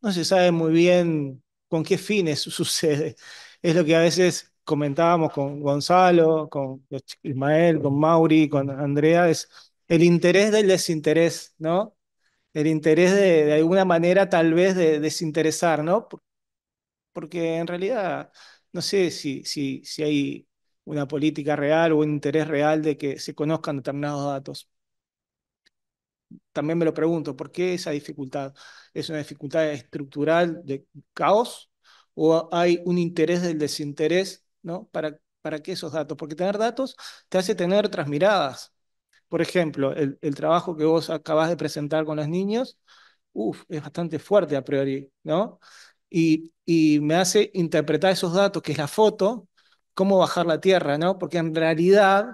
no se sabe muy bien con qué fines sucede. Es lo que a veces comentábamos con Gonzalo, con Ismael, con Mauri, con Andrea, es el interés del desinterés, ¿no? El interés de, de alguna manera tal vez de desinteresar, ¿no? Porque en realidad no sé si, si, si hay una política real o un interés real de que se conozcan determinados datos. También me lo pregunto, ¿por qué esa dificultad? ¿Es una dificultad estructural de caos o hay un interés del desinterés ¿no? para, para que esos datos? Porque tener datos te hace tener otras miradas. Por ejemplo, el, el trabajo que vos acabas de presentar con los niños, uff, es bastante fuerte a priori, ¿no? y, me hace interpretar esos datos, que es la foto, cómo bajar la Tierra, ¿no? Porque en realidad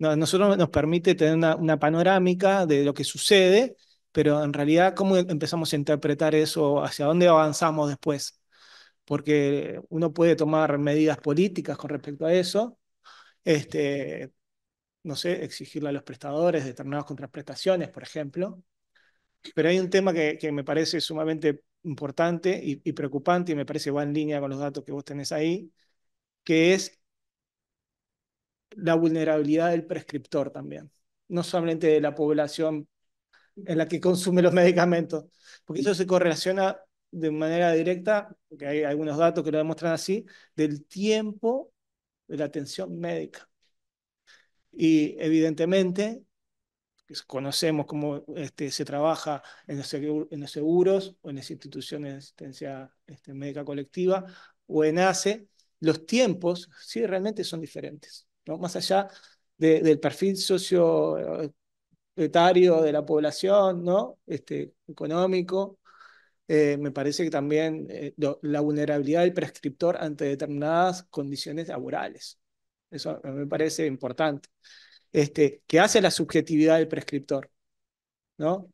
a nosotros nos permite tener una, panorámica de lo que sucede, pero en realidad cómo empezamos a interpretar eso, hacia dónde avanzamos después. Porque uno puede tomar medidas políticas con respecto a eso, este, no sé, exigirle a los prestadores determinadas contraprestaciones, por ejemplo. Pero hay un tema que, que me parece sumamente importante y, preocupante, y me parece va en línea con los datos que vos tenés ahí, que es la vulnerabilidad del prescriptor también, no solamente de la población en la que consume los medicamentos, porque eso se correlaciona de manera directa, porque hay algunos datos que lo demuestran así, del tiempo de la atención médica. Y evidentemente conocemos cómo este, se trabaja en los, en seguros o en las instituciones de asistencia este, médica colectiva o en ACE, los tiempos sí realmente son diferentes, ¿no? más allá del perfil socioetario de la población, ¿no? este, económico. Eh, me parece que también eh, la vulnerabilidad del prescriptor ante determinadas condiciones laborales. Eso me parece importante este, que hace la subjetividad del prescriptor. ¿no?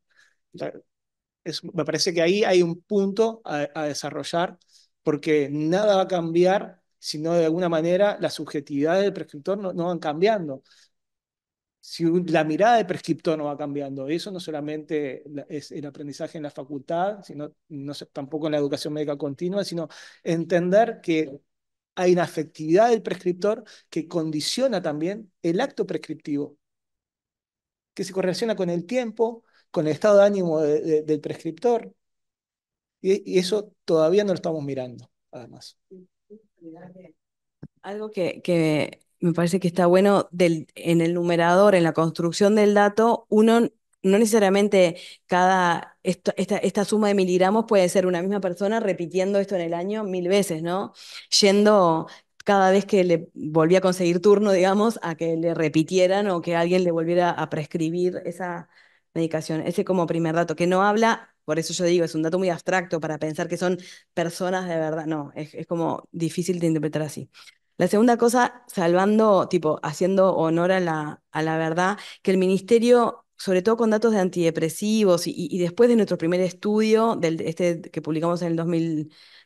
me parece que ahí hay un punto a, desarrollar, porque nada va a cambiar si no de alguna manera la subjetividad del prescriptor no, no, van cambiando. Si la mirada del prescriptor no va cambiando, eso no solamente es el aprendizaje en la facultad, sino no, tampoco en la educación médica continua, sino entender que hay una afectividad del prescriptor que condiciona también el acto prescriptivo, que se correlaciona con el tiempo, con el estado de ánimo del prescriptor. Y, eso todavía no lo estamos mirando, además. Algo que, que me parece que está bueno en el numerador, en la construcción del dato, uno no necesariamente cada, esta, suma de miligramos puede ser una misma persona repitiendo esto en el año mil veces, ¿no? Yendo cada vez que le volvía a conseguir turno, digamos, a que le repitieran o que alguien le volviera a prescribir esa medicación. Ese como primer dato, que no habla, por eso yo digo, es un dato muy abstracto para pensar que son personas de verdad. No, es, como difícil de interpretar así. La segunda cosa, salvando, tipo, haciendo honor a la, a la verdad, que el ministerio sobre todo con datos de antidepresivos y, después de nuestro primer estudio, este que publicamos en el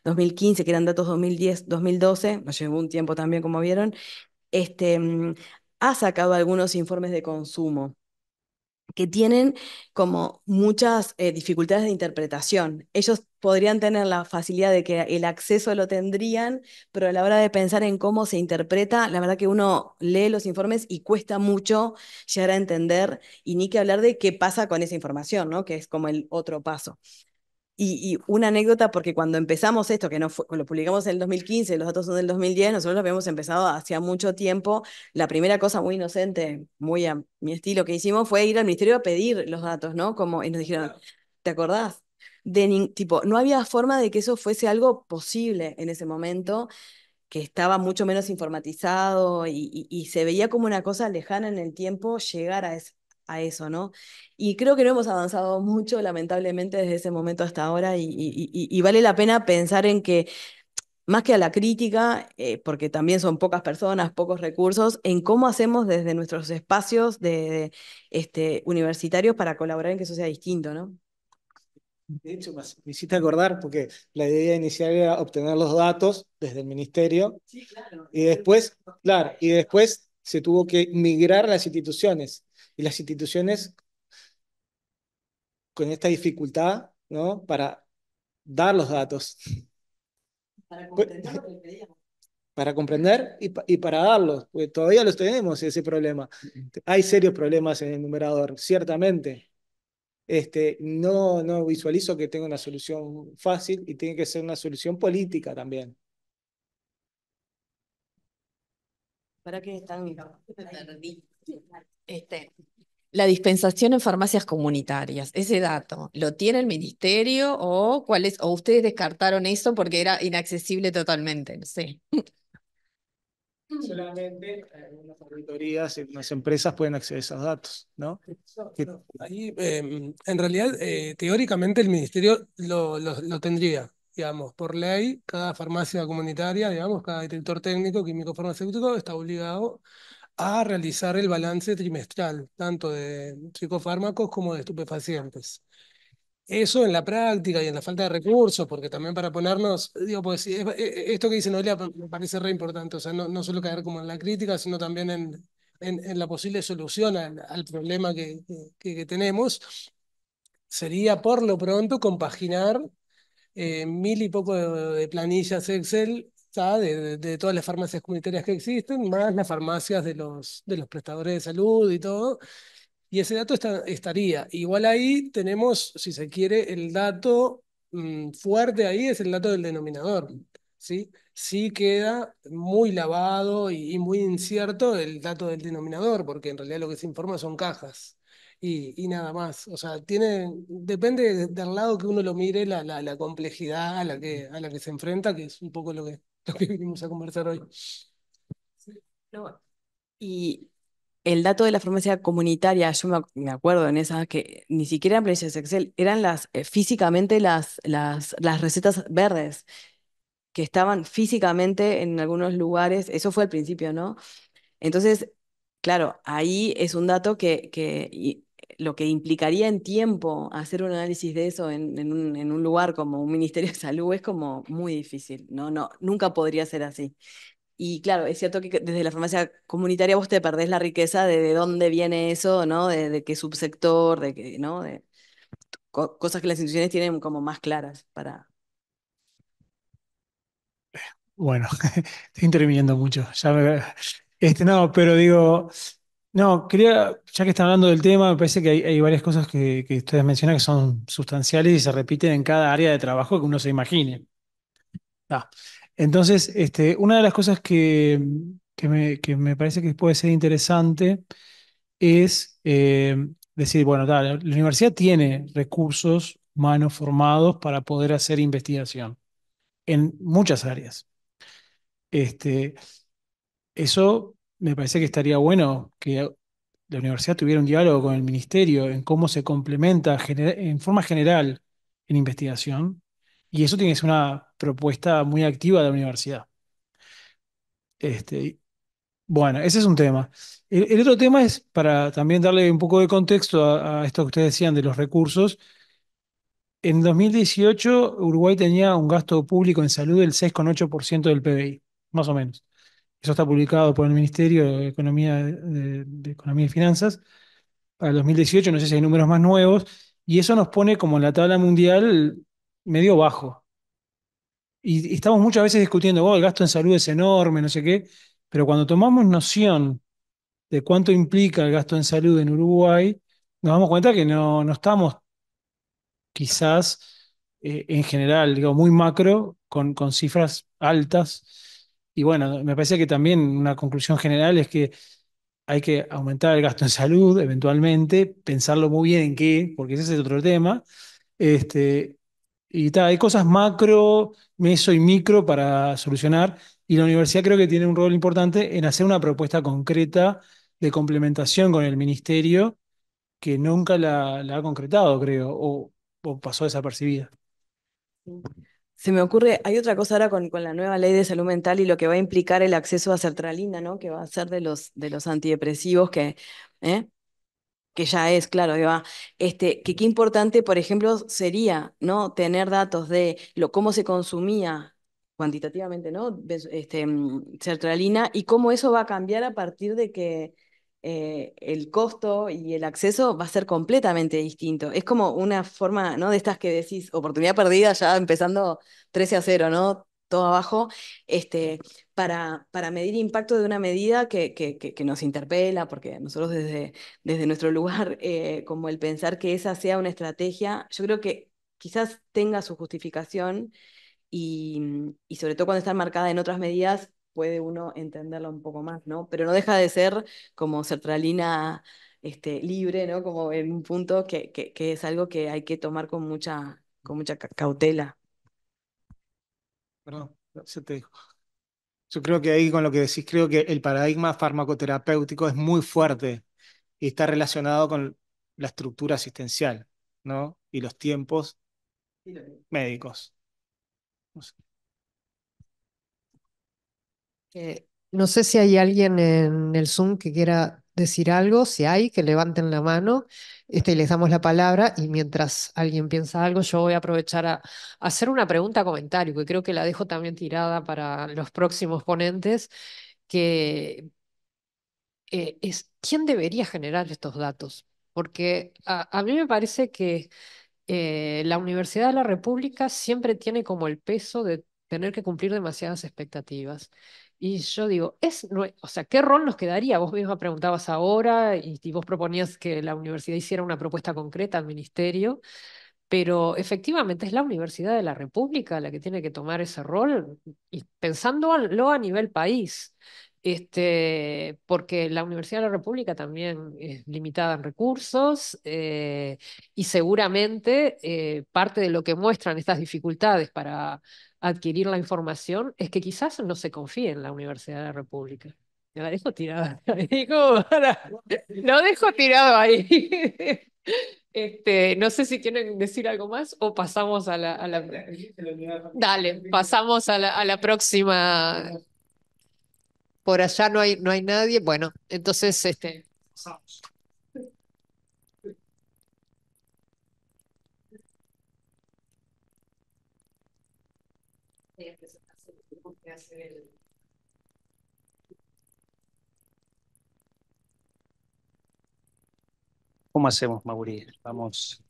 2015, que eran datos 2010-2012, nos llevó un tiempo también, como vieron, este, mm, ha sacado algunos informes de consumo que tienen como muchas eh, dificultades de interpretación. Ellos podrían tener la facilidad de que el acceso lo tendrían, pero a la hora de pensar en cómo se interpreta, la verdad que uno lee los informes y cuesta mucho llegar a entender y ni que hablar de qué pasa con esa información, ¿no? que es como el otro paso. Y, una anécdota, porque cuando empezamos esto, que no lo publicamos en el 2015, los datos son del 2010, nosotros lo habíamos empezado hacía mucho tiempo. La primera cosa muy inocente, muy a mi estilo, que hicimos fue ir al ministerio a pedir los datos, ¿no? y nos dijeron, ¿te acordás? De tipo, no había forma de que eso fuese algo posible en ese momento que estaba mucho menos informatizado y, se veía como una cosa lejana en el tiempo llegar a eso a eso, ¿no? Y creo que no hemos avanzado mucho, lamentablemente, desde ese momento hasta ahora, y, vale la pena pensar en que, más que a la crítica, eh, porque también son pocas personas, pocos recursos, en cómo hacemos desde nuestros espacios de, este, universitarios para colaborar en que eso sea distinto, ¿no? De hecho, me hiciste acordar porque la idea inicial era obtener los datos desde el ministerio. Sí, claro. Y después, claro, y después se tuvo que migrar las instituciones y las instituciones con esta dificultad ¿no? para dar los datos. Para pues, comprender lo que Para comprender y, para darlos, pues, todavía los tenemos ese problema. Hay serios problemas en el numerador, ciertamente. Este, no, no visualizo que tenga una solución fácil y tiene que ser una solución política también. ¿Para qué están? Este, la dispensación en farmacias comunitarias, ese dato, ¿lo tiene el ministerio o o ustedes descartaron eso porque era inaccesible totalmente? No Solamente algunas auditorías y algunas empresas pueden acceder a esos datos, ¿no? Ahí, em, en realidad, eh, teóricamente el ministerio lo, lo, tendría, digamos, por ley, cada farmacia comunitaria, digamos, cada director técnico, químico farmacéutico está obligado a realizar el balance trimestral, tanto de psicofármacos como de estupefacientes. Eso en la práctica y en la falta de recursos, porque también para ponernos, digo, pues e, e, esto que dice Noelia me parece re importante, o sea, no, no solo caer como en la crítica, sino también en, en, la posible solución al, problema que, que, tenemos, sería por lo pronto compaginar eh, mil y poco de, de planillas Excel de, todas las farmacias comunitarias que existen, más las farmacias de los, de los prestadores de salud y todo. Y ese dato estaría. Igual ahí tenemos, si se quiere, el dato mm, fuerte ahí es el dato del denominador. ¿sí? sí queda muy lavado y muy incierto el dato del denominador, porque en realidad lo que se informa son cajas y, y nada más. O sea, tiene, depende del lado que uno lo mire, la, la, complejidad a la, que, a la que se enfrenta, que es un poco lo que, lo que vinimos a conversar hoy. y el dato de la farmacia comunitaria, yo me, acuerdo en esas que ni siquiera eran planillas Excel, eran las eh, físicamente las, las, las recetas verdes que estaban físicamente en algunos lugares, eso fue al principio, ¿no? Entonces, claro, ahí es un dato que, que lo que implicaría en tiempo hacer un análisis de eso en, un, lugar como un Ministerio de Salud es como muy difícil, ¿no? no nunca podría ser así. Y claro, es cierto que desde la farmacia comunitaria vos te perdés la riqueza de, dónde viene eso, ¿no? De, qué subsector, de qué, ¿no? De cosas que las instituciones tienen como más claras para... Bueno, estoy interviniendo mucho, ya Este, no, pero digo, no, quería, ya que están hablando del tema, me parece que hay, varias cosas que, ustedes mencionan que son sustanciales y se repiten en cada área de trabajo que uno se imagine. entonces, este, una de las cosas que, me, parece que puede ser interesante es eh, decir, bueno, la universidad tiene recursos humanos formados para poder hacer investigación en muchas áreas. Este, eso me parece que estaría bueno que la universidad tuviera un diálogo con el ministerio en cómo se complementa en forma general en investigación. Y eso tiene que ser una propuesta muy activa de la universidad. Este, bueno, ese es un tema. El, otro tema es, para también darle un poco de contexto a, a esto que ustedes decían de los recursos, en 2018 Uruguay tenía un gasto público en salud del 6,8% del PBI, más o menos. Eso está publicado por el Ministerio de Economía, y Finanzas para el 2018, no sé si hay números más nuevos, y eso nos pone como en la tabla mundial medio bajo. Y, estamos muchas veces discutiendo, oh, el gasto en salud es enorme, no sé qué, pero cuando tomamos noción de cuánto implica el gasto en salud en Uruguay, nos damos cuenta que no, no estamos quizás eh, en general, digo, muy macro, con cifras altas y bueno, me parece que también una conclusión general es que hay que aumentar el gasto en salud eventualmente, pensarlo muy bien en qué, porque ese es otro tema. Este, y tal, hay cosas macro, meso y micro para solucionar. Y la universidad creo que tiene un rol importante en hacer una propuesta concreta de complementación con el ministerio que nunca la, ha concretado, creo, o, o pasó desapercibida. Se me ocurre, hay otra cosa ahora con, la nueva ley de salud mental y lo que va a implicar el acceso a sertralina, ¿no? Que va a ser de los, de los antidepresivos que, ¿eh? que ya es, claro, va este, que qué importante, por ejemplo, sería, ¿no? Tener datos de lo, cómo se consumía cuantitativamente, ¿no? Este, mm, sertralina y cómo eso va a cambiar a partir de que eh, el costo y el acceso va a ser completamente distinto. Es como una forma, ¿no? De estas que decís, oportunidad perdida, ya empezando 13 a 0, ¿no? Todo abajo, este, para, para medir impacto de una medida que, que, que, nos interpela, porque nosotros desde, desde nuestro lugar, eh, como el pensar que esa sea una estrategia, yo creo que quizás tenga su justificación y, y sobre todo cuando está marcada en otras medidas puede uno entenderlo un poco más, ¿no? Pero no deja de ser como sertralina este, libre, ¿no? Como en un punto que, es algo que hay que tomar con mucha, con mucha cautela. Perdón, se te dijo. Yo creo que ahí con lo que decís, creo que el paradigma farmacoterapéutico es muy fuerte y está relacionado con la estructura asistencial, ¿no? Y los tiempos médicos. Eh, no sé si hay alguien en el Zoom que quiera decir algo. Si hay, que levanten la mano este, y les damos la palabra. Y mientras alguien piensa algo, yo voy a aprovechar a, hacer una pregunta comentario, que creo que la dejo también tirada para los próximos ponentes, que eh, es quién debería generar estos datos. Porque a, mí me parece que eh, la Universidad de la República siempre tiene como el peso de tener que cumplir demasiadas expectativas. Y yo digo, es, o sea, ¿qué rol nos quedaría? Vos misma preguntabas ahora y, vos proponías que la universidad hiciera una propuesta concreta al ministerio, pero efectivamente es la Universidad de la República la que tiene que tomar ese rol, y pensándolo a nivel país este, porque la Universidad de la República también es limitada en recursos eh, y seguramente eh, parte de lo que muestran estas dificultades para adquirir la información es que quizás no se confíe en la Universidad de la República. la dejo tirada, dejo tirado ahí. Este, no sé si quieren decir algo más o pasamos a la... A la... Dale, pasamos a la, a la próxima por allá no hay, no hay nadie. Bueno, entonces, este, ¿Cómo hacemos, Mauri? Vamos.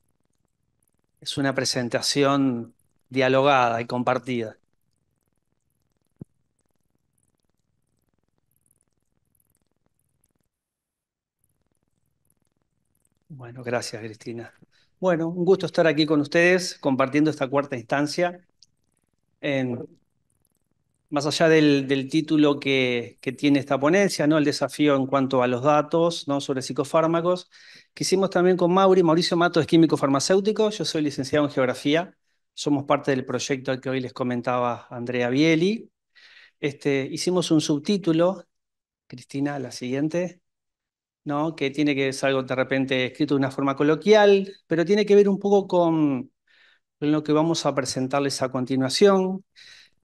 Es una presentación dialogada y compartida. Bueno, gracias Cristina. Bueno, un gusto estar aquí con ustedes compartiendo esta cuarta instancia. En, más allá del, título que, tiene esta ponencia, ¿no? el desafío en cuanto a los datos ¿no? sobre psicofármacos, que hicimos también con Mauri. Mauricio Mato es químico farmacéutico, yo soy licenciado en geografía, somos parte del proyecto que hoy les comentaba Andrea Bieli. Este, hicimos un subtítulo, Cristina, la siguiente, ¿no? que tiene que ser algo de repente escrito de una forma coloquial, pero tiene que ver un poco con lo que vamos a presentarles a continuación,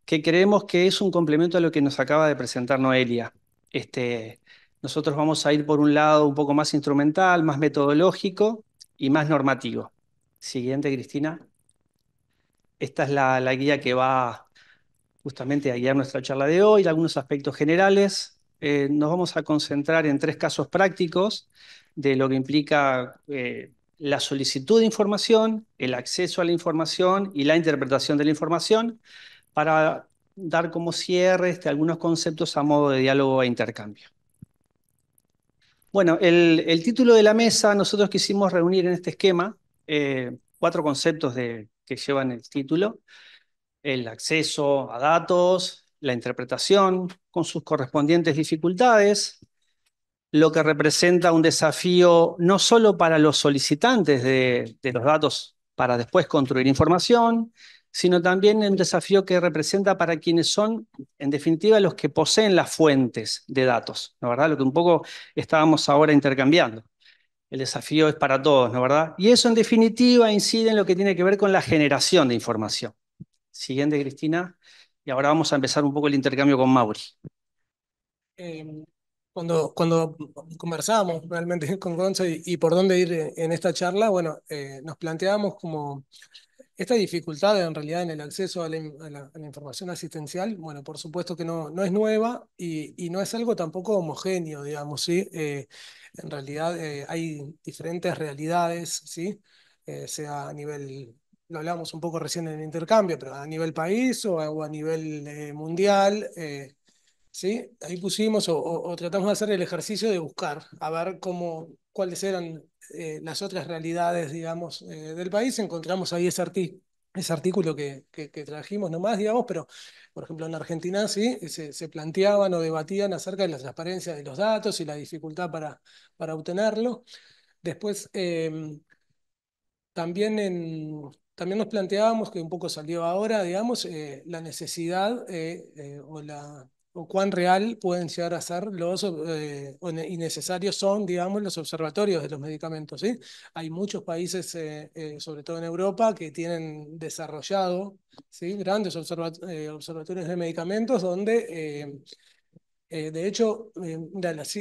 que creemos que es un complemento a lo que nos acaba de presentar Noelia. Este, nosotros vamos a ir por un lado un poco más instrumental, más metodológico y más normativo. Siguiente, Cristina. Esta es la, la guía que va justamente a guiar nuestra charla de hoy, algunos aspectos generales, eh, nos vamos a concentrar en tres casos prácticos de lo que implica eh, la solicitud de información, el acceso a la información y la interpretación de la información para dar como cierre este, algunos conceptos a modo de diálogo e intercambio. Bueno, el, título de la mesa nosotros quisimos reunir en este esquema eh, cuatro conceptos que llevan el título. El acceso a datos, la interpretación con sus correspondientes dificultades, lo que representa un desafío no solo para los solicitantes de, los datos para después construir información, sino también un desafío que representa para quienes son, en definitiva, los que poseen las fuentes de datos, ¿no verdad? Lo que un poco estábamos ahora intercambiando. El desafío es para todos, ¿no verdad? Y eso, en definitiva, incide en lo que tiene que ver con la generación de información. Siguiente, Cristina. Y ahora vamos a empezar un poco el intercambio con Mauri. Em, cuando, cuando conversábamos realmente con Gonza y, por dónde ir eh, en esta charla, bueno, eh, nos planteábamos como esta dificultad en realidad en el acceso a la, información asistencial, bueno, por supuesto que no, no es nueva y, no es algo tampoco homogéneo, digamos, ¿sí? Eh, en realidad hay diferentes realidades, ¿sí? sea a nivel lo hablábamos un poco recién en el intercambio, pero a nivel país o a, nivel eh, mundial, eh, ¿sí? Ahí pusimos o, tratamos de hacer el ejercicio de buscar, a ver cómo, cuáles eran eh, las otras realidades, digamos, del país. Encontramos ahí ese, ese artículo que, que, trajimos nomás, digamos, pero, por ejemplo, en Argentina, sí, se, planteaban o debatían acerca de la transparencia de los datos y la dificultad para, para obtenerlo. Después... También en, también nos planteábamos, que un poco salió ahora, digamos, eh, la necesidad eh, eh, o, la, o cuán real pueden llegar a ser los, necesarios innecesarios son, digamos, los observatorios de los medicamentos. ¿sí? Hay muchos países, sobre todo en Europa, que tienen desarrollado ¿sí? grandes observatorios de medicamentos donde eh, de hecho, eh,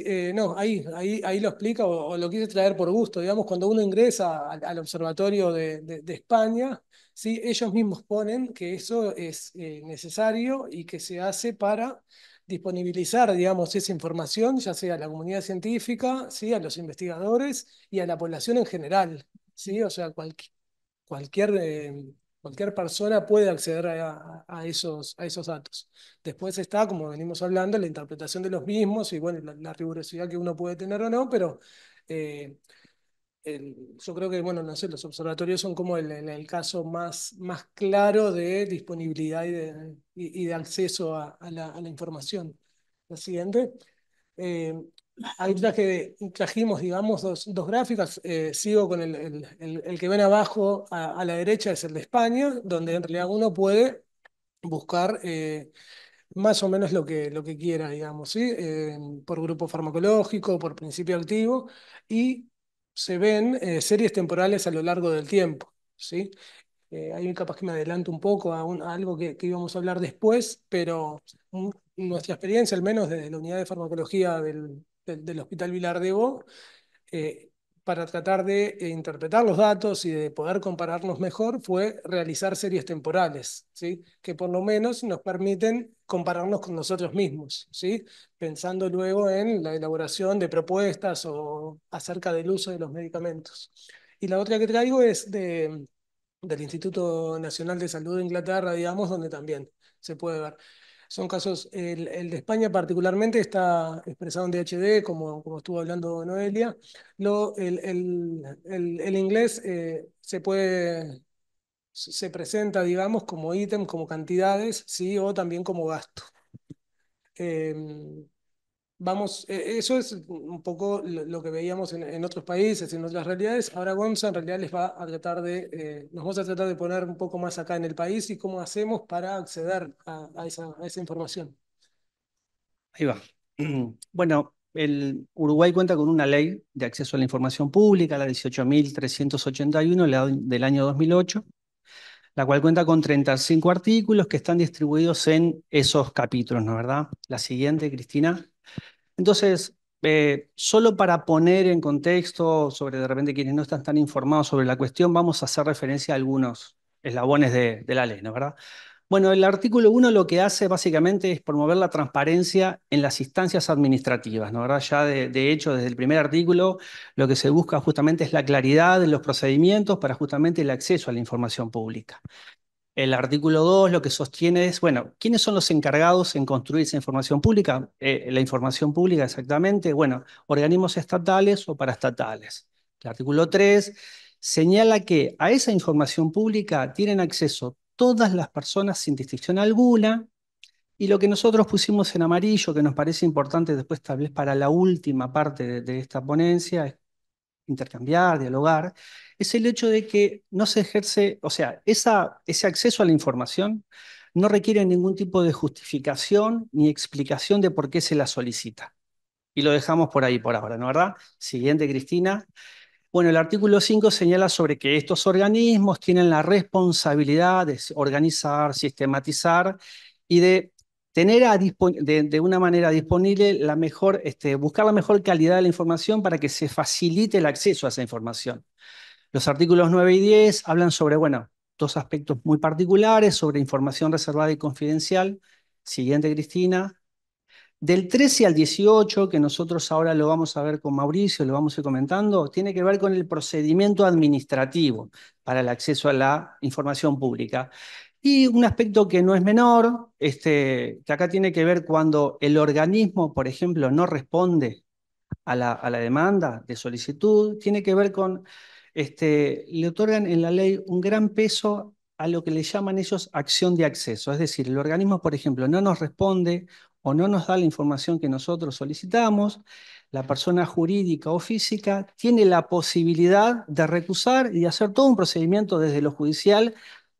eh, no, ahí, ahí, lo explica o, lo quise traer por gusto. Digamos, cuando uno ingresa al, Observatorio de, España, ¿sí? ellos mismos ponen que eso es necesario y que se hace para disponibilizar, digamos, esa información, ya sea a la comunidad científica, ¿sí? a los investigadores y a la población en general. ¿sí? O sea, cualquier Cualquier persona puede acceder a, esos, a esos datos. Después está, como venimos hablando, la interpretación de los mismos y bueno, la, rigurosidad que uno puede tener o no, pero eh, yo creo que, bueno, no sé, los observatorios son como el, el, caso más, más claro de disponibilidad y de, y, de acceso a, la, información. La siguiente. Eh, Ahí trajimos, digamos, dos, gráficas. Eh, sigo con el, el, que ven abajo a, la derecha, es el de España, donde en realidad uno puede buscar eh, más o menos lo que, lo que quiera, digamos, ¿sí? Eh, por grupo farmacológico, por principio activo, y se ven series temporales a lo largo del tiempo. ¿sí? ahí capaz que me adelanto un poco a, algo que, que íbamos a hablar después, pero mm, nuestra experiencia, al menos desde la unidad de farmacología del, del, Hospital Hospital de eh, para tratar de eh, interpretar los datos y de poder compararnos mejor fue realizar series temporales, ¿sí? que por lo menos nos permiten compararnos con nosotros mismos, ¿sí? pensando luego en la elaboración de propuestas o acerca del uso de los medicamentos. Y la otra que traigo es del Instituto Nacional de Salud de Inglaterra, digamos, donde también se puede ver son casos, el, de España particularmente está expresado en DHD, como, como estuvo hablando Noelia. Lo, el, el, inglés eh, se puede, se presenta, digamos, como ítem, como cantidades, ¿sí? o también como gasto. Em, vamos, eh, eso es un poco lo, que veíamos en, otros países, en otras realidades. Ahora Gonza en realidad les va a tratar de, eh, nos vamos a tratar de poner un poco más acá en el país y cómo hacemos para acceder a, esa, información. Ahí va. Bueno, el Uruguay cuenta con una ley de acceso a la información pública, la 18.381 del año 2008, la cual cuenta con 35 artículos que están distribuidos en esos capítulos, ¿no verdad? La siguiente, Cristina, entonces, eh, solo para poner en contexto sobre de repente quienes no están tan informados sobre la cuestión, vamos a hacer referencia a algunos eslabones de, la ley, ¿no verdad? Bueno, el artículo 1 lo que hace básicamente es promover la transparencia en las instancias administrativas, ¿no verdad? Ya de, de hecho, desde el primer artículo, lo que se busca justamente es la claridad en los procedimientos para justamente el acceso a la información pública. El artículo 2 lo que sostiene es, bueno, ¿quiénes son los encargados en construir esa información pública? Eh, la información pública exactamente, bueno, organismos estatales o paraestatales. El artículo 3 señala que a esa información pública tienen acceso todas las personas sin distinción alguna y lo que nosotros pusimos en amarillo, que nos parece importante después tal vez para la última parte de, de esta ponencia, es intercambiar, dialogar, es el hecho de que no se ejerce, o sea, ese acceso a la información no requiere ningún tipo de justificación ni explicación de por qué se la solicita. Y lo dejamos por ahí por ahora, ¿no verdad? Siguiente, Cristina. Bueno, el artículo 5 señala sobre que estos organismos tienen la responsabilidad de organizar, sistematizar y de tener de, una manera disponible la mejor, este, buscar la mejor calidad de la información para que se facilite el acceso a esa información. Los artículos 9 y 10 hablan sobre, bueno, dos aspectos muy particulares, sobre información reservada y confidencial. Siguiente, Cristina. Del 13 al 18, que nosotros ahora lo vamos a ver con Mauricio, lo vamos a ir comentando, tiene que ver con el procedimiento administrativo para el acceso a la información pública. Y un aspecto que no es menor, este, que acá tiene que ver cuando el organismo, por ejemplo, no responde a la, demanda de solicitud, tiene que ver con, este, le otorgan en la ley un gran peso a lo que le llaman ellos acción de acceso. Es decir, el organismo, por ejemplo, no nos responde o no nos da la información que nosotros solicitamos, la persona jurídica o física tiene la posibilidad de recusar y hacer todo un procedimiento desde lo judicial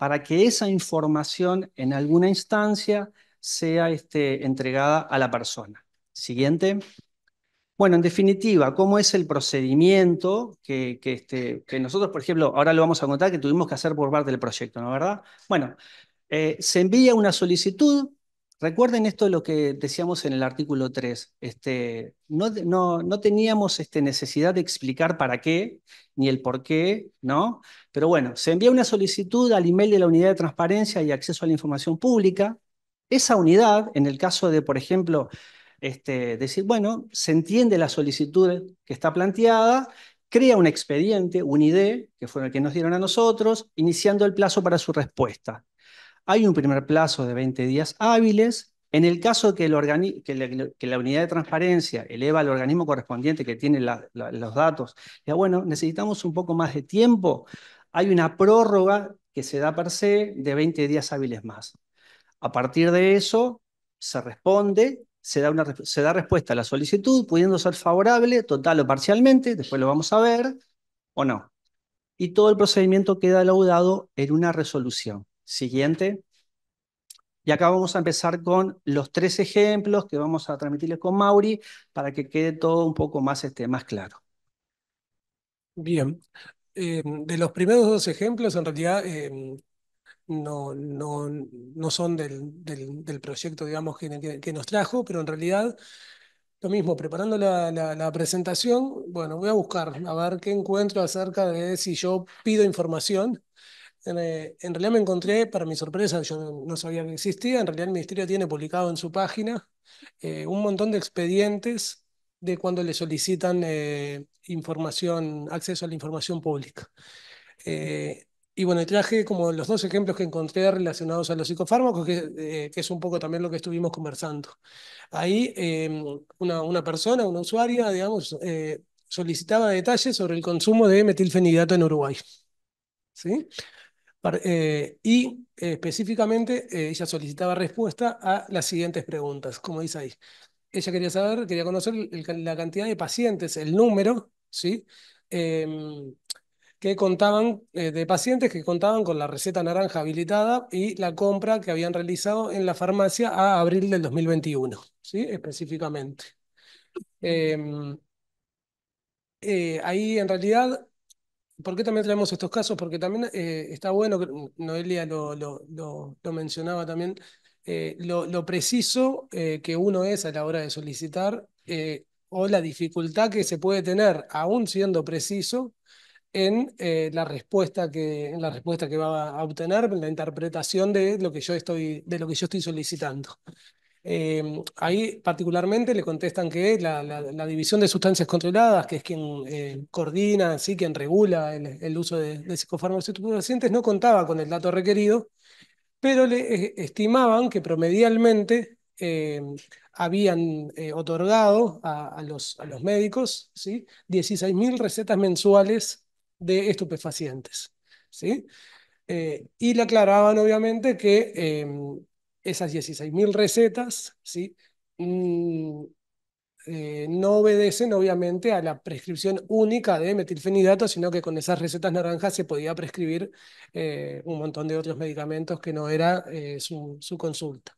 para que esa información en alguna instancia sea este, entregada a la persona. Siguiente. Bueno, en definitiva, ¿cómo es el procedimiento que, este, que nosotros, por ejemplo, ahora lo vamos a contar que tuvimos que hacer por parte del proyecto, ¿no verdad? Bueno, eh, se envía una solicitud Recuerden esto de lo que decíamos en el artículo 3. Este, no, teníamos este, necesidad de explicar para qué ni el por qué, ¿no? Pero bueno, se envía una solicitud al email de la Unidad de Transparencia y Acceso a la Información Pública. Esa unidad, en el caso de, por ejemplo, este, decir, bueno, se entiende la solicitud que está planteada, crea un expediente, un ID, que fue el que nos dieron a nosotros, iniciando el plazo para su respuesta. Hay un primer plazo de 20 días hábiles. En el caso que, que, la, unidad de transparencia eleva al organismo correspondiente que tiene los datos, ya bueno, necesitamos un poco más de tiempo, hay una prórroga que se da per se de 20 días hábiles más. A partir de eso, se responde, se da, se da respuesta a la solicitud, pudiendo ser favorable, total o parcialmente, después lo vamos a ver, o no. Y todo el procedimiento queda laudado en una resolución siguiente. Y acá vamos a empezar con los tres ejemplos que vamos a transmitirles con Mauri para que quede todo un poco más, este, más claro. Bien, em, de los primeros dos ejemplos, en realidad em, no, no, son del, proyecto, digamos, que, que, nos trajo, pero en realidad lo mismo, preparando la, la, presentación, bueno, voy a buscar a ver qué encuentro acerca de si yo pido información eh, en, realidad me encontré, para mi sorpresa, yo no, sabía que existía, en realidad el Ministerio tiene publicado en su página eh, un montón de expedientes de cuando le solicitan eh, información, acceso a la información pública. y bueno, traje como los dos ejemplos que encontré relacionados a los psicofármacos, que, que es un poco también lo que estuvimos conversando. Ahí em, una, una, persona, una usuaria, digamos, solicitaba detalles sobre el consumo de metilfenidato en Uruguay. ¿Sí? Eh, y eh, específicamente eh, ella solicitaba respuesta a las siguientes preguntas, como dice ahí. Ella quería saber, quería conocer la cantidad de pacientes, el número, ¿sí? Em, que contaban, de pacientes que contaban con la receta naranja habilitada y la compra que habían realizado en la farmacia a abril del 2021, ¿sí? Específicamente. Em, ahí en realidad ¿Por qué también traemos estos casos? Porque también eh, está bueno, Noelia lo, mencionaba también, eh, lo, preciso eh, que uno es a la hora de solicitar o la dificultad que se puede tener, aún siendo preciso, en, la, respuesta que, en la respuesta que va a obtener, en la interpretación de lo que yo estoy, de lo que yo estoy solicitando. Em, ahí particularmente le contestan que la, división de sustancias controladas, que es quien eh, coordina, ¿sí? quien regula el, uso de, de psicofármacos estupefacientes, no contaba con el dato requerido, pero le eh, estimaban que promedialmente em, habían eh, otorgado a, los, médicos ¿sí? 16.000 recetas mensuales de estupefacientes. ¿sí? y le aclaraban obviamente que em, esas 16.000 recetas, ¿sí? Mm, eh, no obedecen obviamente a la prescripción única de metilfenidato, sino que con esas recetas naranjas se podía prescribir eh, un montón de otros medicamentos que no era eh, su consulta.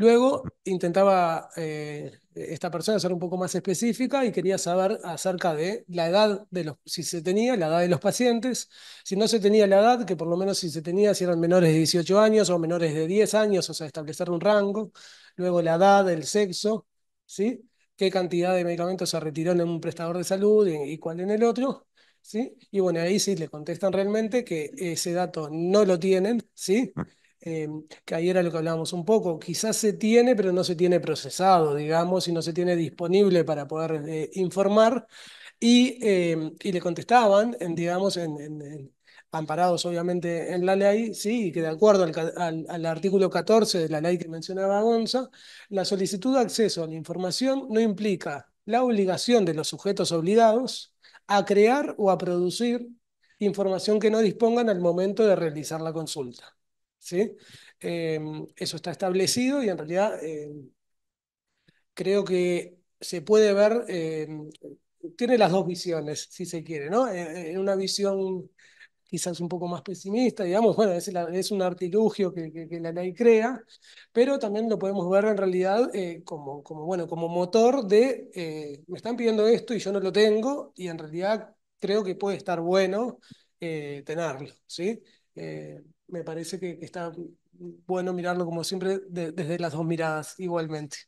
Luego intentaba eh, esta persona ser un poco más específica y quería saber acerca de la edad de los, si se tenía la edad de los pacientes, si no se tenía la edad, que por lo menos si se tenía, si eran menores de 18 años o menores de 10 años, o sea, establecer un rango, luego la edad, el sexo, ¿sí? qué cantidad de medicamentos se retiró en un prestador de salud y, cuál en el otro, ¿sí? Y bueno, ahí sí le contestan realmente que ese dato no lo tienen, ¿sí? Mm. Eh, que ahí era lo que hablábamos un poco, quizás se tiene, pero no se tiene procesado, digamos, y no se tiene disponible para poder eh, informar. Eh, y, le contestaban, digamos, en, amparados obviamente en la ley, sí, que de acuerdo al, al, artículo 14 de la ley que mencionaba Gonza, la solicitud de acceso a la información no implica la obligación de los sujetos obligados a crear o a producir información que no dispongan al momento de realizar la consulta. ¿sí? Em, eso está establecido y en realidad em, creo que se puede ver, em, tiene las dos visiones, si se quiere, ¿no? En, eh, eh, una visión quizás un poco más pesimista, digamos, bueno, es, un artilugio que, la ley crea, pero también lo podemos ver en realidad eh, como, como, bueno, como motor de, me están pidiendo esto y yo no lo tengo, y en realidad creo que puede estar bueno tenerlo, ¿sí? me parece que, está bueno mirarlo como siempre desde las dos miradas igualmente.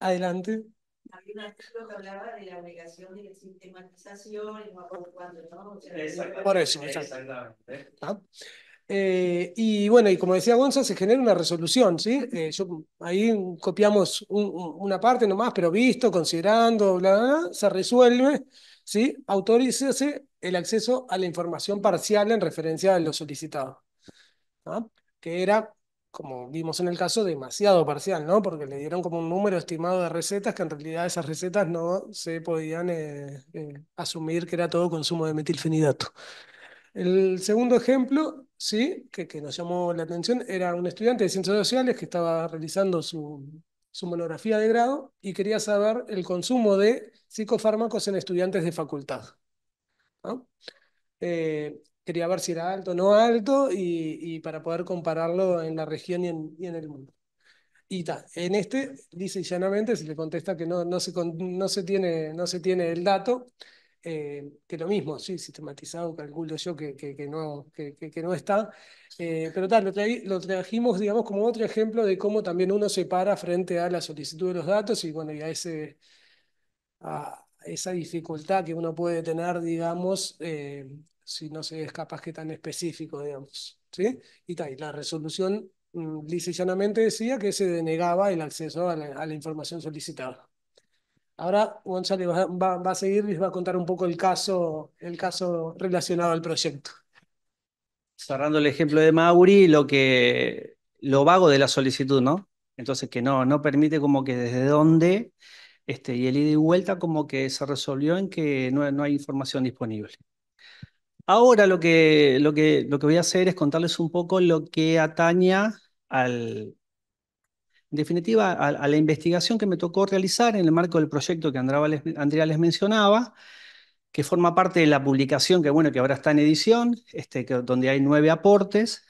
Adelante. Había un artículo que hablaba de la obligación de sistematización y no ¿no? O Por eso, exactamente. ¿Ah? Eh, y bueno, y como decía Gonza, se genera una resolución, ¿sí? Eh, yo, ahí copiamos una parte nomás, pero visto, considerando, bla, se resuelve ¿sí? autorícese el acceso a la información parcial en referencia a lo solicitado, que era, como vimos en el caso, demasiado parcial, ¿no? porque le dieron como un número estimado de recetas que en realidad esas recetas no se podían eh, eh, asumir que era todo consumo de metilfenidato. El segundo ejemplo, sí, que nos llamó la atención, era un estudiante de ciencias sociales que estaba realizando su su monografía de grado y quería saber el consumo de psicofármacos en estudiantes de facultad. Eh, quería ver si era alto o no alto y, para poder compararlo en la región y en, el mundo. Y tal, en este, dice llanamente, se le contesta que no, no, se, no, se tiene, no se tiene el dato, eh, que lo mismo, sí, sistematizado, calculo yo que, que, no, que, no está. Eh, pero tal, lo, trajimos, digamos, como otro ejemplo de cómo también uno se para frente a la solicitud de los datos y, bueno, y a, ese, a esa dificultad que uno puede tener, digamos, eh, si no se es capaz que tan específico, digamos. ¿sí? Y tal, y la resolución mm, lisa decía que se denegaba el acceso a la información solicitada. Ahora Gonzalo va, a seguir y les va a contar un poco el caso, el caso relacionado al proyecto. Cerrando el ejemplo de Mauri, lo que lo vago de la solicitud, ¿no? Entonces que no, no permite como que desde dónde este, y el ida y vuelta como que se resolvió en que no, no hay información disponible. Ahora lo que, lo, que, lo que voy a hacer es contarles un poco lo que ataña al, en definitiva, a, la investigación que me tocó realizar en el marco del proyecto que Andrea les, mencionaba, que forma parte de la publicación que, bueno, que ahora está en edición, este, que, donde hay nueve aportes.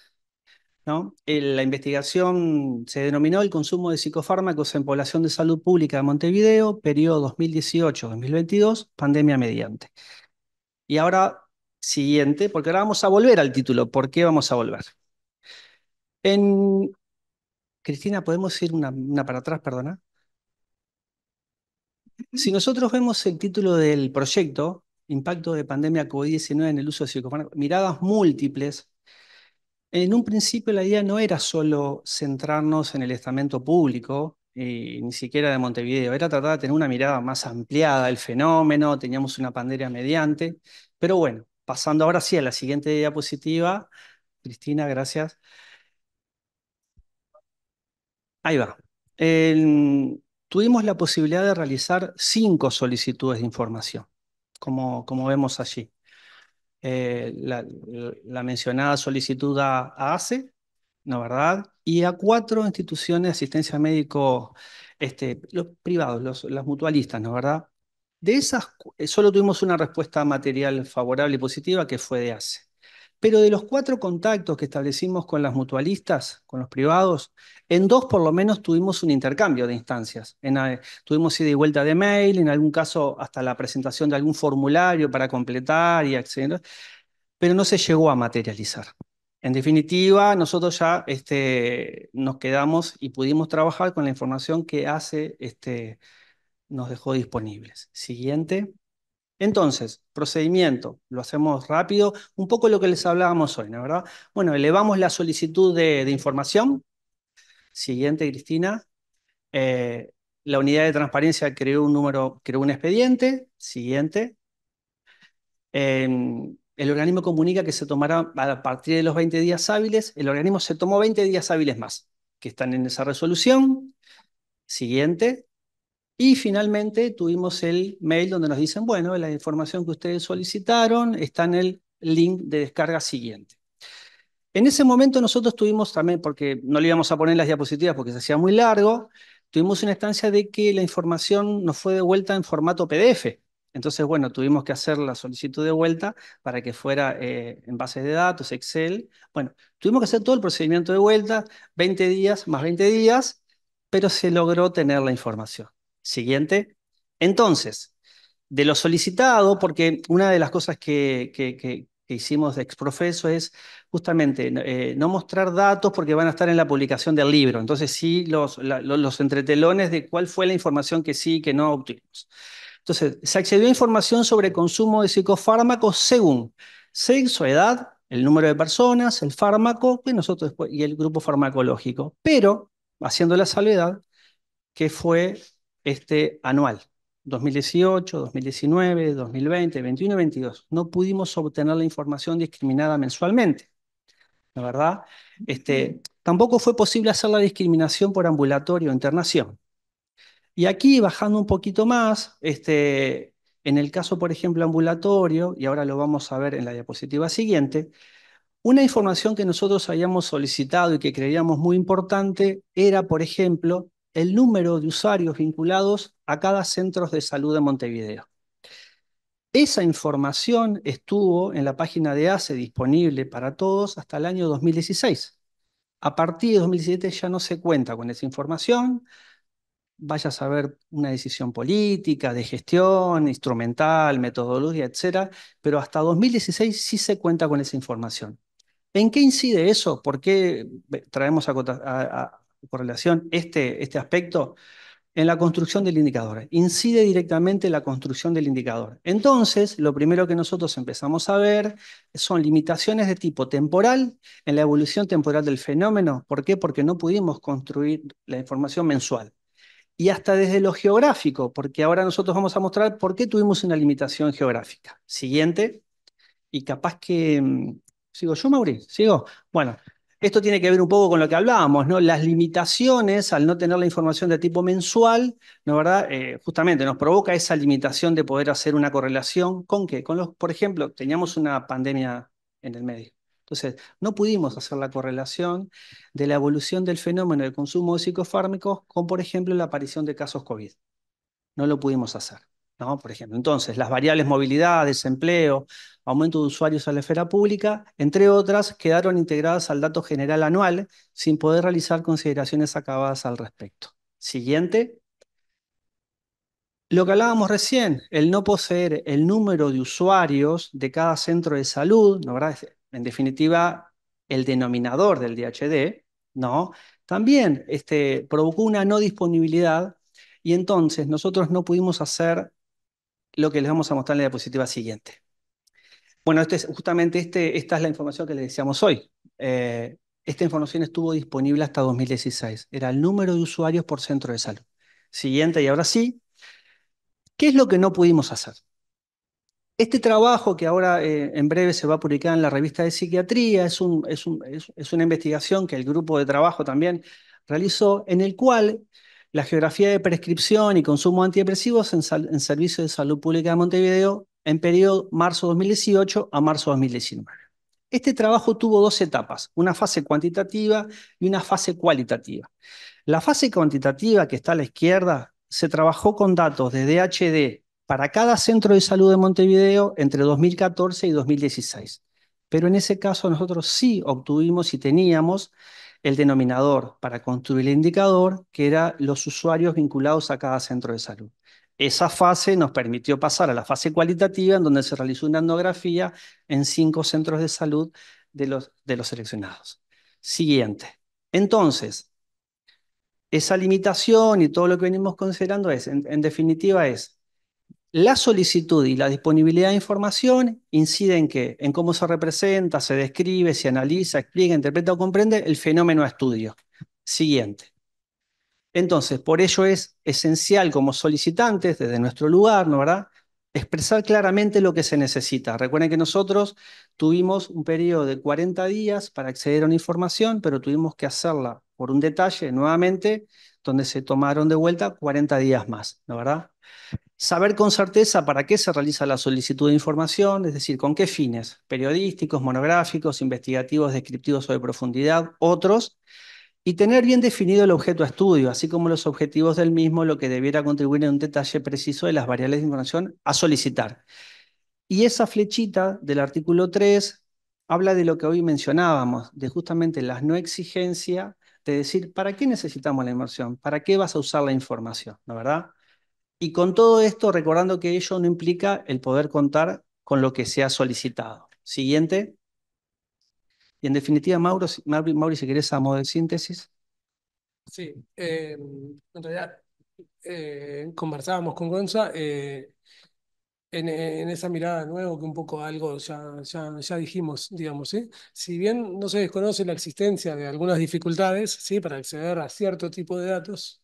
¿no? Eh, la investigación se denominó El consumo de psicofármacos en población de salud pública de Montevideo, periodo 2018-2022, pandemia mediante. Y ahora, siguiente, porque ahora vamos a volver al título. ¿Por qué vamos a volver? En Cristina, ¿podemos ir una, para atrás, perdona? Si nosotros vemos el título del proyecto, Impacto de pandemia COVID-19 en el uso de psicofármacos, miradas múltiples, en un principio la idea no era solo centrarnos en el estamento público, ni siquiera de Montevideo, era tratar de tener una mirada más ampliada del fenómeno, teníamos una pandemia mediante, pero bueno, pasando ahora sí a la siguiente diapositiva, Cristina, gracias. Ahí va. tuvimos la posibilidad de realizar cinco solicitudes de información, como, como vemos allí. Eh, la, mencionada solicitud a, ACE, ¿no verdad? Y a cuatro instituciones de asistencia médico este, los privados, las mutualistas, ¿no verdad? De esas, eh, solo tuvimos una respuesta material favorable y positiva que fue de ACE. Pero de los cuatro contactos que establecimos con las mutualistas, con los privados, en dos por lo menos tuvimos un intercambio de instancias. Eh, tuvimos ida y vuelta de mail, en algún caso hasta la presentación de algún formulario para completar y acceder, pero no se llegó a materializar. En definitiva, nosotros ya este, nos quedamos y pudimos trabajar con la información que hace este, nos dejó disponibles. Siguiente. Entonces, procedimiento, lo hacemos rápido, un poco lo que les hablábamos hoy, ¿no verdad? Bueno, elevamos la solicitud de, información. Siguiente, Cristina. Eh, la unidad de transparencia creó un número, creó un expediente. Siguiente. Em, el organismo comunica que se tomará a partir de los 20 días hábiles. El organismo se tomó 20 días hábiles más, que están en esa resolución. Siguiente. Y finalmente tuvimos el mail donde nos dicen, bueno, la información que ustedes solicitaron está en el link de descarga siguiente. En ese momento nosotros tuvimos también, porque no le íbamos a poner las diapositivas porque se hacía muy largo, tuvimos una instancia de que la información nos fue devuelta en formato PDF. Entonces, bueno, tuvimos que hacer la solicitud de vuelta para que fuera eh, en bases de datos, Excel. Bueno, tuvimos que hacer todo el procedimiento de vuelta, 20 días más 20 días, pero se logró tener la información. Siguiente. Entonces, de lo solicitado, porque una de las cosas que, hicimos de exprofeso es justamente eh, no mostrar datos porque van a estar en la publicación del libro. Entonces, sí, los, los entretelones de cuál fue la información que sí y que no obtuvimos. Entonces, se accedió a información sobre consumo de psicofármacos según sexo, edad, el número de personas, el fármaco y nosotros y el grupo farmacológico. Pero, haciendo la salvedad, que fue este anual, 2018, 2019, 2020, 21 y 22. No pudimos obtener la información discriminada mensualmente, La verdad? Este, tampoco fue posible hacer la discriminación por ambulatorio o internación. Y aquí, bajando un poquito más, este, en el caso, por ejemplo, ambulatorio, y ahora lo vamos a ver en la diapositiva siguiente, una información que nosotros habíamos solicitado y que creíamos muy importante era, por ejemplo, el número de usuarios vinculados a cada centro de salud de Montevideo. Esa información estuvo en la página de ACE disponible para todos hasta el año 2016. A partir de 2017 ya no se cuenta con esa información, vaya a saber una decisión política, de gestión, instrumental, metodología, etcétera, pero hasta 2016 sí se cuenta con esa información. ¿En qué incide eso? ¿Por qué eh, traemos a, a, relación este, este aspecto, en la construcción del indicador. Incide directamente en la construcción del indicador. Entonces, lo primero que nosotros empezamos a ver son limitaciones de tipo temporal en la evolución temporal del fenómeno. ¿Por qué? Porque no pudimos construir la información mensual. Y hasta desde lo geográfico, porque ahora nosotros vamos a mostrar por qué tuvimos una limitación geográfica. Siguiente. Y capaz que... Mm, ¿Sigo yo, Mauri? ¿Sigo? Bueno, esto tiene que ver un poco con lo que hablábamos, ¿no? Las limitaciones al no tener la información de tipo mensual, ¿no verdad? Eh, justamente nos provoca esa limitación de poder hacer una correlación con qué? Con los, por ejemplo, teníamos una pandemia en el medio. Entonces, no pudimos hacer la correlación de la evolución del fenómeno del consumo de psicofármacos con, por ejemplo, la aparición de casos COVID. No lo pudimos hacer. Por ejemplo, entonces, las variables movilidad, desempleo, aumento de usuarios a la esfera pública, entre otras, quedaron integradas al dato general anual sin poder realizar consideraciones acabadas al respecto. Siguiente. Lo que hablábamos recién, el no poseer el número de usuarios de cada centro de salud, ¿no, en definitiva, el denominador del DHD, ¿no? También este, provocó una no disponibilidad y entonces nosotros no pudimos hacer lo que les vamos a mostrar en la diapositiva siguiente. Bueno, este es, justamente este, esta es la información que les decíamos hoy. Eh, esta información estuvo disponible hasta 2016. Era el número de usuarios por centro de salud. Siguiente, y ahora sí, ¿qué es lo que no pudimos hacer? Este trabajo que ahora eh, en breve se va a publicar en la revista de psiquiatría es, un, es, es, una investigación que el grupo de trabajo también realizó, en el cual la geografía de prescripción y consumo antidepresivos en, en Servicio de Salud Pública de Montevideo en periodo marzo 2018 a marzo 2019. Este trabajo tuvo dos etapas, una fase cuantitativa y una fase cualitativa. La fase cuantitativa, que está a la izquierda, se trabajó con datos de DHD para cada centro de salud de Montevideo entre 2014 y 2016. Pero en ese caso nosotros sí obtuvimos y teníamos el denominador para construir el indicador, que eran los usuarios vinculados a cada centro de salud. Esa fase nos permitió pasar a la fase cualitativa, en donde se realizó una etnografía en cinco centros de salud de los, de los seleccionados. Siguiente. Entonces, esa limitación y todo lo que venimos considerando es, en definitiva, es la solicitud y la disponibilidad de información inciden en En cómo se representa, se describe, se analiza, explica, interpreta o comprende el fenómeno a estudio. Siguiente. Entonces, por ello es esencial como solicitantes desde nuestro lugar, ¿no verdad? Expresar claramente lo que se necesita. Recuerden que nosotros tuvimos un periodo de 40 días para acceder a una información, pero tuvimos que hacerla por un detalle nuevamente donde se tomaron de vuelta 40 días más, ¿no verdad? Saber con certeza para qué se realiza la solicitud de información, es decir, con qué fines, periodísticos, monográficos, investigativos, descriptivos o de profundidad, otros, y tener bien definido el objeto de estudio, así como los objetivos del mismo, lo que debiera contribuir en un detalle preciso de las variables de información a solicitar. Y esa flechita del artículo 3 habla de lo que hoy mencionábamos, de justamente las no exigencia de decir, ¿para qué necesitamos la inmersión? ¿Para qué vas a usar la información? ¿No verdad? Y con todo esto, recordando que ello no implica el poder contar con lo que se ha solicitado. Siguiente. Y en definitiva, Mauro, Mauri, si querés, a modo de síntesis. Sí, eh, en realidad eh, conversábamos con Gonza, eh, en, esa mirada nueva que un poco algo ya, ya, ya dijimos, digamos, Si bien no se desconoce la existencia de algunas dificultades, ¿sí? Para acceder a cierto tipo de datos,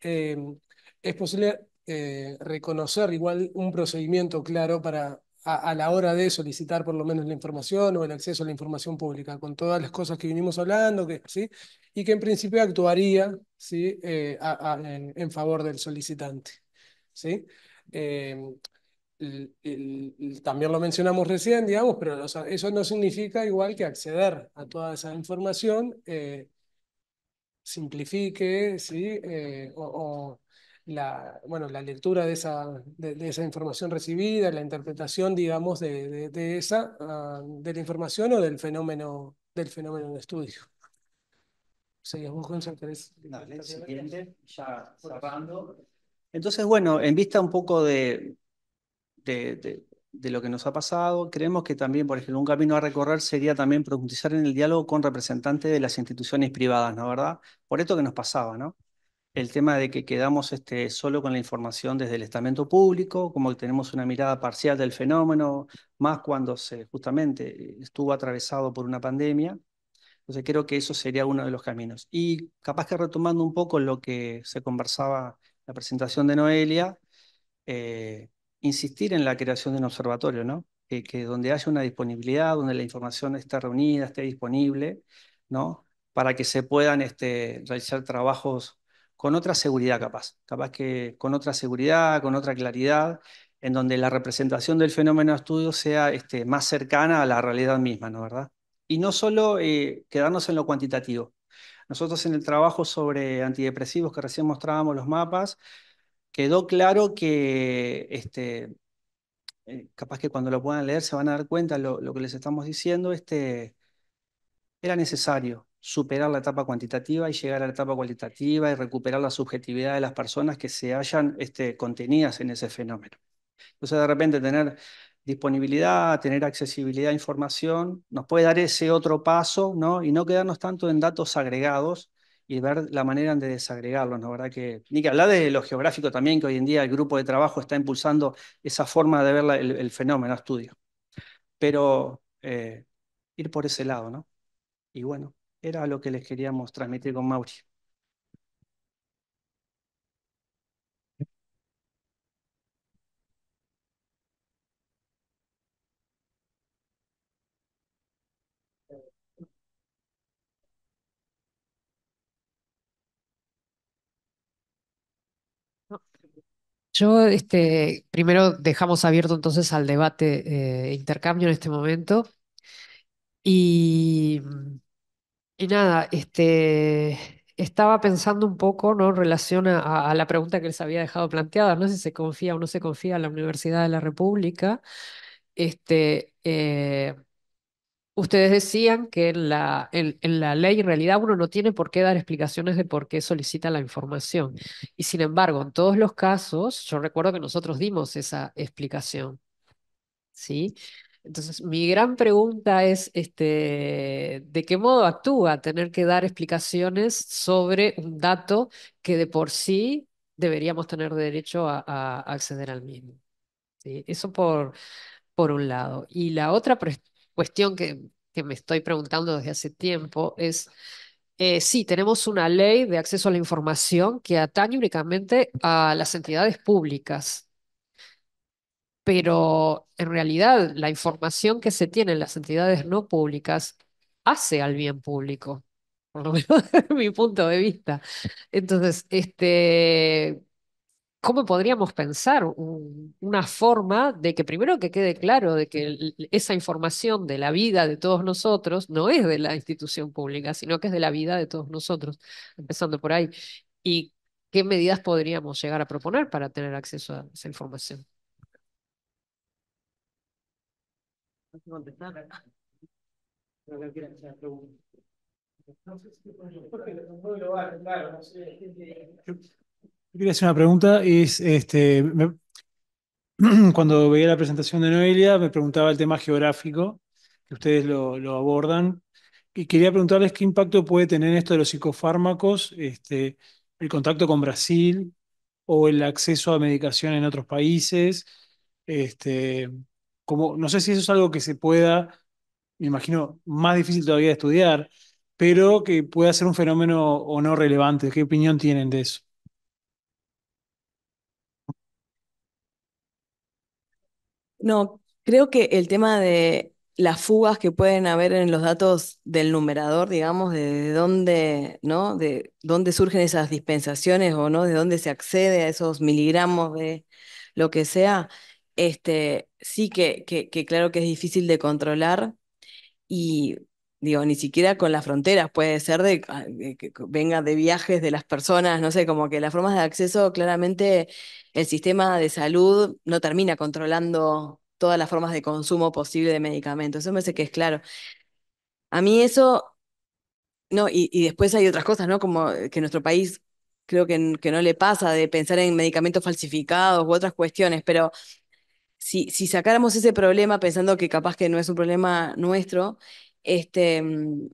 em, es posible eh, reconocer igual un procedimiento claro para a, la hora de solicitar por lo menos la información o el acceso a la información pública, con todas las cosas que vinimos hablando, ¿sí? Y que en principio actuaría, ¿sí? Eh, en, favor del solicitante, ¿sí? Em, también lo mencionamos recién, digamos, pero eso no significa igual que acceder a toda esa información eh, simplifique, ¿sí? Eh, o, la, bueno, la lectura de esa, de, esa información recibida, la interpretación, digamos, de, esa, ah, de la información o del fenómeno, del fenómeno en estudio. Seguimos con Entonces, bueno, en vista un poco de de, de, lo que nos ha pasado. Creemos que también, por ejemplo, un camino a recorrer sería también profundizar en el diálogo con representantes de las instituciones privadas, ¿no? ¿Verdad? Por esto que nos pasaba, ¿no? El tema de que quedamos este, solo con la información desde el estamento público, como que tenemos una mirada parcial del fenómeno, más cuando se, justamente estuvo atravesado por una pandemia. Entonces creo que eso sería uno de los caminos. Y capaz que retomando un poco lo que se conversaba en la presentación de Noelia, eh, insistir en la creación de un observatorio, ¿no? Que, donde haya una disponibilidad, donde la información esté reunida, esté disponible, ¿no? Para que se puedan este, realizar trabajos con otra seguridad capaz, capaz que con otra seguridad, con otra claridad, en donde la representación del fenómeno de estudio sea este, más cercana a la realidad misma, ¿no verdad? Y no solo eh, quedarnos en lo cuantitativo. Nosotros en el trabajo sobre antidepresivos que recién mostrábamos los mapas, quedó claro que, este, eh, capaz que cuando lo puedan leer se van a dar cuenta lo, lo que les estamos diciendo, este, era necesario superar la etapa cuantitativa y llegar a la etapa cualitativa y recuperar la subjetividad de las personas que se hayan este, contenidas en ese fenómeno. Entonces, de repente, tener disponibilidad, tener accesibilidad a información, nos puede dar ese otro paso, ¿no? Y no quedarnos tanto en datos agregados, y ver la manera de desagregarlos, ¿no? ¿Verdad? Que, ni que hablar de lo geográfico también, que hoy en día el grupo de trabajo está impulsando esa forma de ver el, fenómeno, estudio. Pero eh, ir por ese lado, ¿no? Y bueno, era lo que les queríamos transmitir con Mauri. Yo, este, primero dejamos abierto entonces al debate eh, intercambio en este momento. Y, y nada, este, estaba pensando un poco ¿no? en relación a, la pregunta que les había dejado planteada, no si se confía o no se confía en la Universidad de la República. Este, eh, Ustedes decían que en la, en, la ley en realidad uno no tiene por qué dar explicaciones de por qué solicita la información. Y sin embargo, en todos los casos, yo recuerdo que nosotros dimos esa explicación. ¿Sí? Entonces, mi gran pregunta es, este, ¿de qué modo actúa tener que dar explicaciones sobre un dato que de por sí deberíamos tener derecho a, acceder al mismo? Eso por, por un lado. Y la otra pregunta cuestión que, que me estoy preguntando desde hace tiempo es, eh, sí, tenemos una ley de acceso a la información que atañe únicamente a las entidades públicas, pero en realidad la información que se tiene en las entidades no públicas hace al bien público, por lo menos desde mi punto de vista. Entonces, este, ¿cómo podríamos pensar una forma de que primero que quede claro de que esa información de la vida de todos nosotros no es de la institución pública, sino que es de la vida de todos nosotros, empezando por ahí? ¿Y qué medidas podríamos llegar a proponer para tener acceso a esa información? contestar. ¿eh? quería hacer una pregunta, es este, cuando veía la presentación de Noelia, me preguntaba el tema geográfico, que ustedes lo, abordan, y quería preguntarles qué impacto puede tener esto de los psicofármacos, este, el contacto con Brasil o el acceso a medicación en otros países. Este, como, no sé si eso es algo que se pueda, me imagino, más difícil todavía de estudiar, pero que pueda ser un fenómeno o no relevante. ¿Qué opinión tienen de eso? No, creo que el tema de las fugas que pueden haber en los datos del numerador, digamos, de dónde, ¿no? De dónde surgen esas dispensaciones o no, de dónde se accede a esos miligramos de lo que sea, este, sí que, que, que claro que es difícil de controlar y digo, ni siquiera con las fronteras, puede ser de, ah, que venga de viajes de las personas, no sé, como que las formas de acceso, claramente el sistema de salud no termina controlando todas las formas de consumo posible de medicamentos, eso me sé que es claro. A mí eso, no, y, después hay otras cosas, ¿no? Como eh, que nuestro país creo que, que no le pasa de pensar en medicamentos falsificados u otras cuestiones, pero si, si, sacáramos ese problema pensando que capaz que no es un problema nuestro este, mm,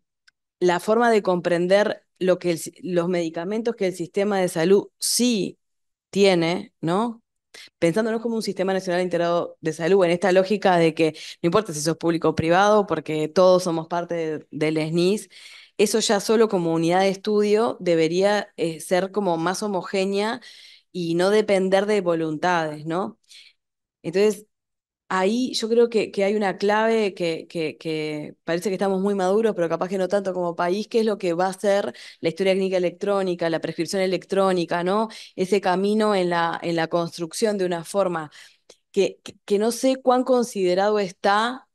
la forma de comprender lo que los medicamentos que el sistema de salud sí tiene, ¿no? Pensándonos como un sistema nacional integrado de salud, en esta lógica de que no importa si es público o privado, porque todos somos parte del SNIS, eso ya solo como unidad de estudio debería eh, ser como más homogénea y no depender de voluntades, ¿no? Entonces, ahí yo creo que, que hay una clave que, que, parece que estamos muy maduros, pero capaz que no tanto como país, que es lo que va a ser la historia clínica electrónica, la prescripción electrónica, ¿no? Ese camino en la, en la construcción de una forma que, que no sé cuán considerado está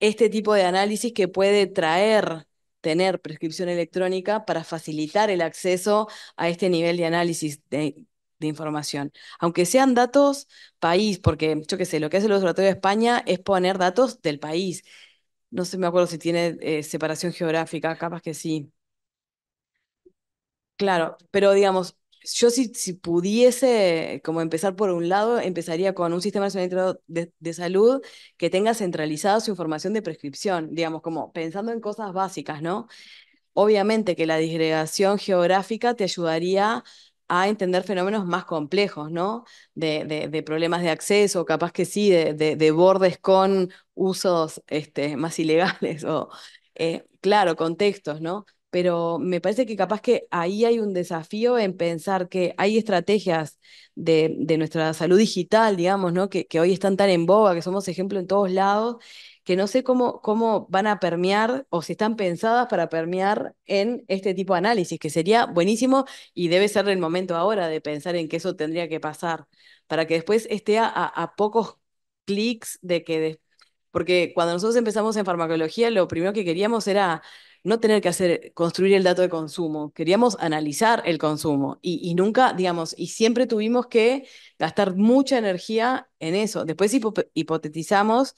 este tipo de análisis que puede traer tener prescripción electrónica para facilitar el acceso a este nivel de análisis de, de información, aunque sean datos país, porque yo qué sé, lo que hace el Observatorio de España es poner datos del país. No sé, me acuerdo si tiene eh, separación geográfica, capaz que sí. Claro, pero digamos, yo si, si pudiese eh, como empezar por un lado, empezaría con un sistema nacional de, de, salud que tenga centralizada su información de prescripción, digamos, como pensando en cosas básicas, ¿no? Obviamente que la disgregación geográfica te ayudaría a entender fenómenos más complejos, ¿no? De, de, problemas de acceso, capaz que sí, de, bordes con usos este, más ilegales o, eh, claro, contextos, ¿no? Pero me parece que capaz que ahí hay un desafío en pensar que hay estrategias de, nuestra salud digital, digamos, ¿no? Que, que hoy están tan en boga, que somos ejemplo en todos lados que no sé cómo, cómo van a permear o si están pensadas para permear en este tipo de análisis, que sería buenísimo y debe ser el momento ahora de pensar en que eso tendría que pasar, para que después esté a, pocos clics de que... porque cuando nosotros empezamos en farmacología, lo primero que queríamos era no tener que hacer, construir el dato de consumo, queríamos analizar el consumo y, nunca, digamos, y siempre tuvimos que gastar mucha energía en eso. Después hipotetizamos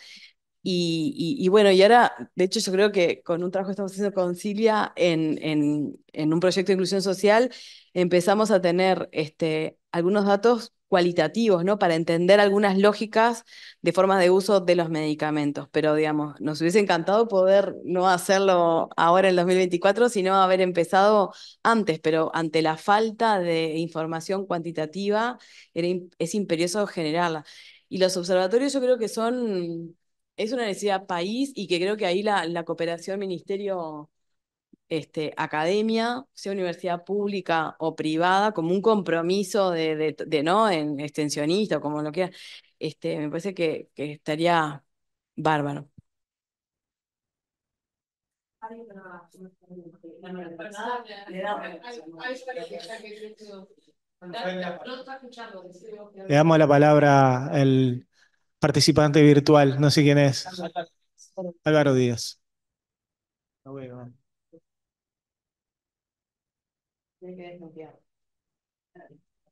y, bueno, y ahora, de hecho, yo creo que con un trabajo que estamos haciendo con Cilia en, en, un proyecto de inclusión social, empezamos a tener este, algunos datos cualitativos, ¿no? Para entender algunas lógicas de formas de uso de los medicamentos. Pero, digamos, nos hubiese encantado poder no hacerlo ahora en 2024, sino haber empezado antes, pero ante la falta de información cuantitativa, era, es imperioso generarla. Y los observatorios yo creo que son es una necesidad país y que creo que ahí la, cooperación ministerio este, academia, sea universidad pública o privada, como un compromiso de, no en extensionista o como lo que este, me parece que, que estaría bárbaro. Le damos la palabra al participante virtual, no sé quién es. Álvaro Díaz.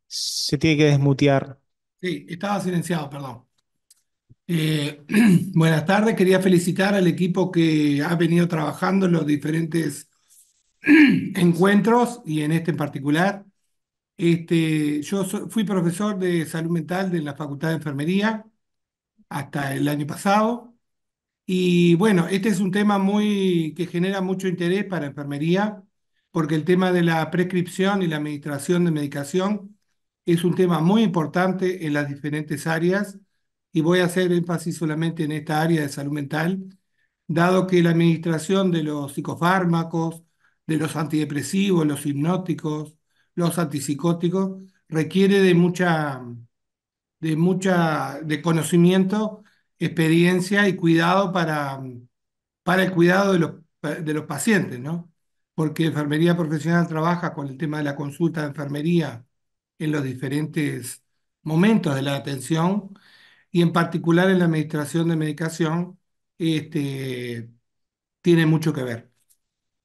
Se tiene que desmutear. Sí, estaba silenciado, perdón. Eh, buenas tardes, quería felicitar al equipo que ha venido trabajando en los diferentes encuentros y en este en particular. Este, yo fui profesor de salud mental de la Facultad de Enfermería hasta el año pasado. Y bueno, este es un tema muy, que genera mucho interés para enfermería, porque el tema de la prescripción y la administración de medicación es un tema muy importante en las diferentes áreas y voy a hacer énfasis solamente en esta área de salud mental, dado que la administración de los psicofármacos, de los antidepresivos, los hipnóticos, los antipsicóticos, requiere de mucha de mucha, de conocimiento, experiencia y cuidado para, para el cuidado de los, de los pacientes, ¿no? Porque enfermería profesional trabaja con el tema de la consulta de enfermería en los diferentes momentos de la atención y en particular en la administración de medicación, este, tiene mucho que ver.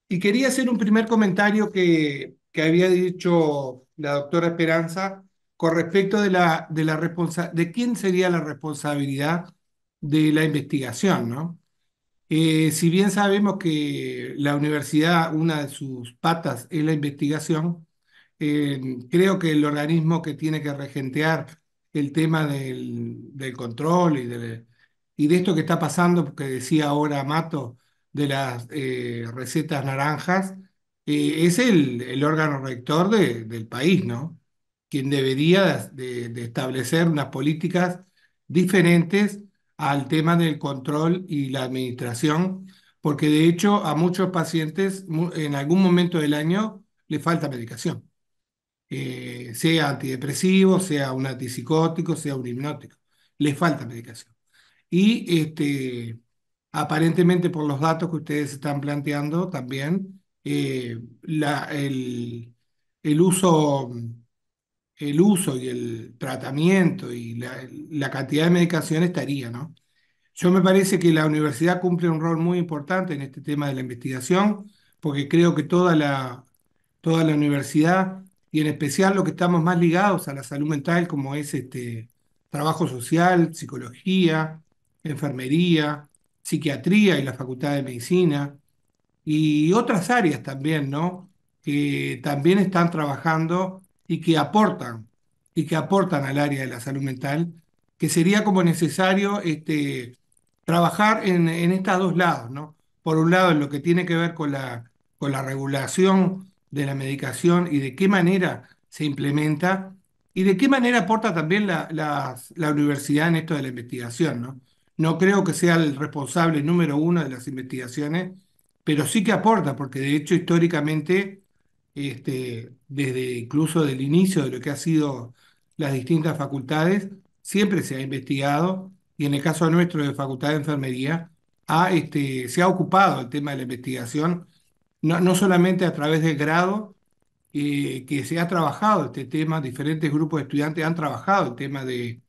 Y quería hacer un primer comentario que, que había dicho la doctora Esperanza con respecto de la, de la de quién sería la responsabilidad de la investigación, ¿no? Eh, si bien sabemos que la universidad, una de sus patas es la investigación, eh, creo que el organismo que tiene que regentear el tema del, control y de, y de, esto que está pasando, que decía ahora Mato, de las eh, recetas naranjas, es el, órgano rector del país, ¿no? quien debería de, establecer unas políticas diferentes al tema del control y la administración, porque de hecho a muchos pacientes en algún momento del año le falta medicación, eh, sea antidepresivo, sea un antipsicótico, sea un hipnótico, le falta medicación. Y este, aparentemente por los datos que ustedes están planteando también, eh, la, el, el uso el uso y el tratamiento y la, cantidad de medicación estaría, ¿no? Yo me parece que la universidad cumple un rol muy importante en este tema de la investigación, porque creo que toda la, toda la universidad, y en especial lo que estamos más ligados a la salud mental, como es este, trabajo social, psicología, enfermería, psiquiatría y la Facultad de Medicina, y otras áreas también, ¿no? Que también están trabajando y que aportan, y que aportan al área de la salud mental, que sería como necesario este, trabajar en, estos dos lados, ¿no? Por un lado, en lo que tiene que ver con la, con la regulación de la medicación y de qué manera se implementa y de qué manera aporta también la, la, la universidad en esto de la investigación, ¿no? No creo que sea el responsable número uno de las investigaciones, pero sí que aporta, porque de hecho históricamente este, desde incluso del inicio de lo que ha sido las distintas facultades, siempre se ha investigado y en el caso nuestro de Facultad de Enfermería, este, se ha ocupado el tema de la investigación, no, solamente a través del grado, eh, que se ha trabajado este tema, diferentes grupos de estudiantes han trabajado el tema de,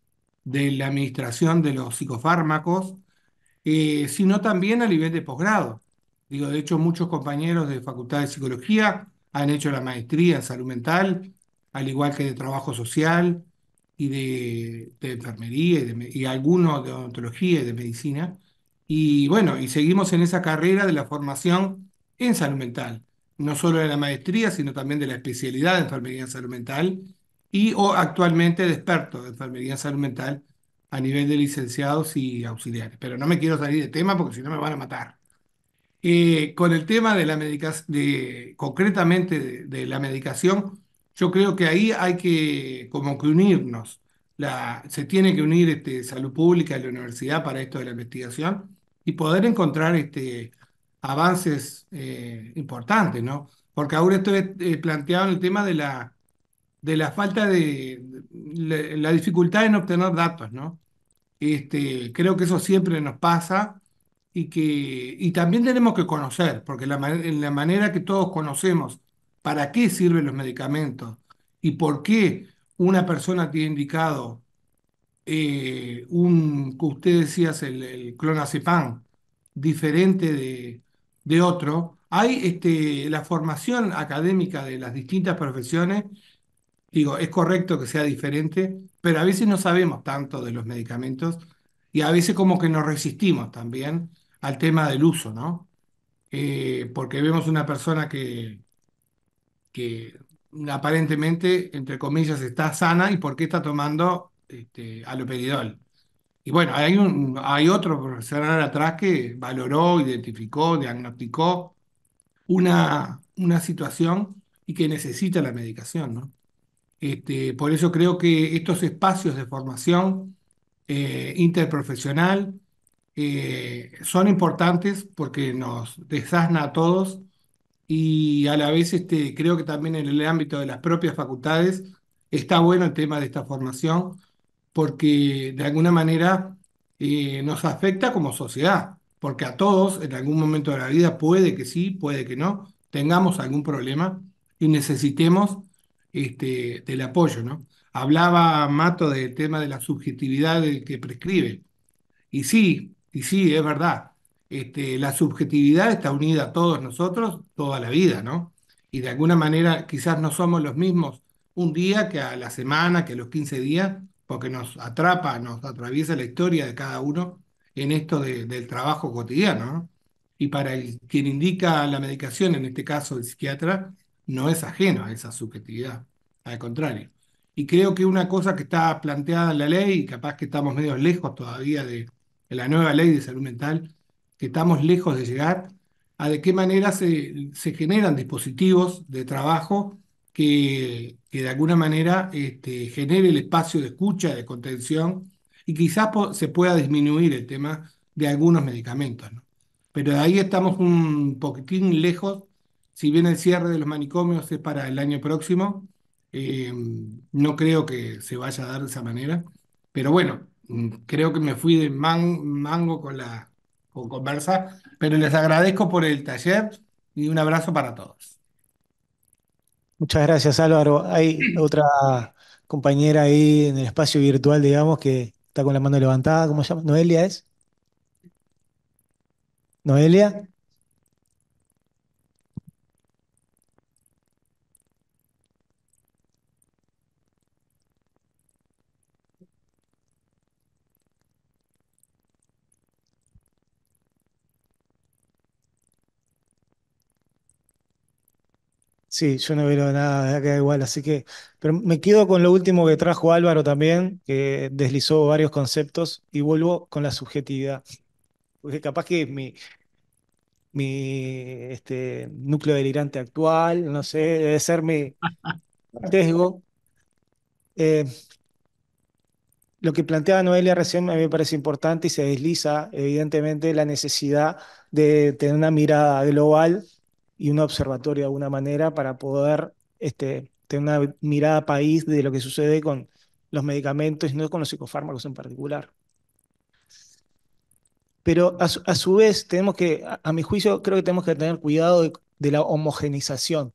de la administración de los psicofármacos, eh, sino también a nivel de posgrado. Digo, de hecho, muchos compañeros de Facultad de Psicología han hecho la maestría en salud mental, al igual que de trabajo social y de, enfermería y, algunos de odontología y de medicina. Y bueno, y seguimos en esa carrera de la formación en salud mental, no solo de la maestría, sino también de la especialidad de enfermería en salud mental y o actualmente de experto de enfermería en salud mental a nivel de licenciados y auxiliares. Pero no me quiero salir de tema porque si no me van a matar. Eh, con el tema de la medicación, concretamente de, la medicación, yo creo que ahí hay que como unirnos. se tiene que unir este, salud pública y la universidad para esto de la investigación y poder encontrar este, avances eh, importantes, ¿no? Porque ahora estoy eh, planteado el tema de la, de la falta de, la dificultad en obtener datos, ¿no? Este, creo que eso siempre nos pasa y, que, también tenemos que conocer, porque en la manera que todos conocemos para qué sirven los medicamentos y por qué una persona tiene indicado eh, un, que usted decía, el, el clonazepam, diferente de, otro, hay este, la formación académica de las distintas profesiones, digo, es correcto que sea diferente, pero a veces no sabemos tanto de los medicamentos y a veces como que nos resistimos también al tema del uso, ¿no? Eh, porque vemos una persona que, que aparentemente, entre comillas, está sana y por qué está tomando este, Y bueno, hay, hay otro profesional atrás que valoró, identificó, diagnosticó una, una situación y que necesita la medicación, Este, por eso creo que estos espacios de formación eh, interprofesional eh, son importantes porque nos desasna a todos y a la vez este, creo que también en el ámbito de las propias facultades está bueno el tema de esta formación porque de alguna manera eh, nos afecta como sociedad, porque a todos en algún momento de la vida puede que sí, puede que no, tengamos algún problema y necesitemos este, del apoyo, ¿no? Hablaba Mato del tema de la subjetividad del que prescribe. Y sí, y sí, es verdad. Este, la subjetividad está unida a todos nosotros toda la vida, ¿no? Y de alguna manera quizás no somos los mismos un día que a la semana, que a los 15 días, porque nos atrapa, nos atraviesa la historia de cada uno en esto del trabajo cotidiano. Y para quien indica la medicación, en este caso el psiquiatra, no es ajeno a esa subjetividad, al contrario. Y creo que una cosa que está planteada en la ley, y capaz que estamos medio lejos todavía de, en la nueva ley de salud mental, que estamos lejos de llegar, a de qué manera se, generan dispositivos de trabajo que, que de alguna manera este, genere el espacio de escucha, de contención, y quizás se pueda disminuir el tema de algunos medicamentos. Pero de ahí estamos un poquitín lejos, si bien el cierre de los manicomios es para el año próximo, eh, no creo que se vaya a dar de esa manera, pero bueno, Mm, creo que me fui de mango con la conversa, pero les agradezco por el taller y un abrazo para todos. Muchas gracias, Álvaro. Hay otra compañera ahí en el espacio virtual, digamos, que está con la mano levantada. ¿Cómo se llama? ¿Noelia es? ¿Noelia? Sí, yo no veo nada, queda igual, así que. Pero me quedo con lo último que trajo Álvaro también, que deslizó varios conceptos, y vuelvo con la subjetividad. Porque capaz que es mi, mi este, núcleo delirante actual, no sé, debe ser mi sesgo. Eh, lo que planteaba Noelia recién a mí me parece importante y se desliza, evidentemente, la necesidad de tener una mirada global y un observatorio de alguna manera para poder este, tener una mirada país de lo que sucede con los medicamentos y no con los psicofármacos en particular. Pero a su, vez, tenemos que, a, mi juicio, creo que tenemos que tener cuidado de, la homogenización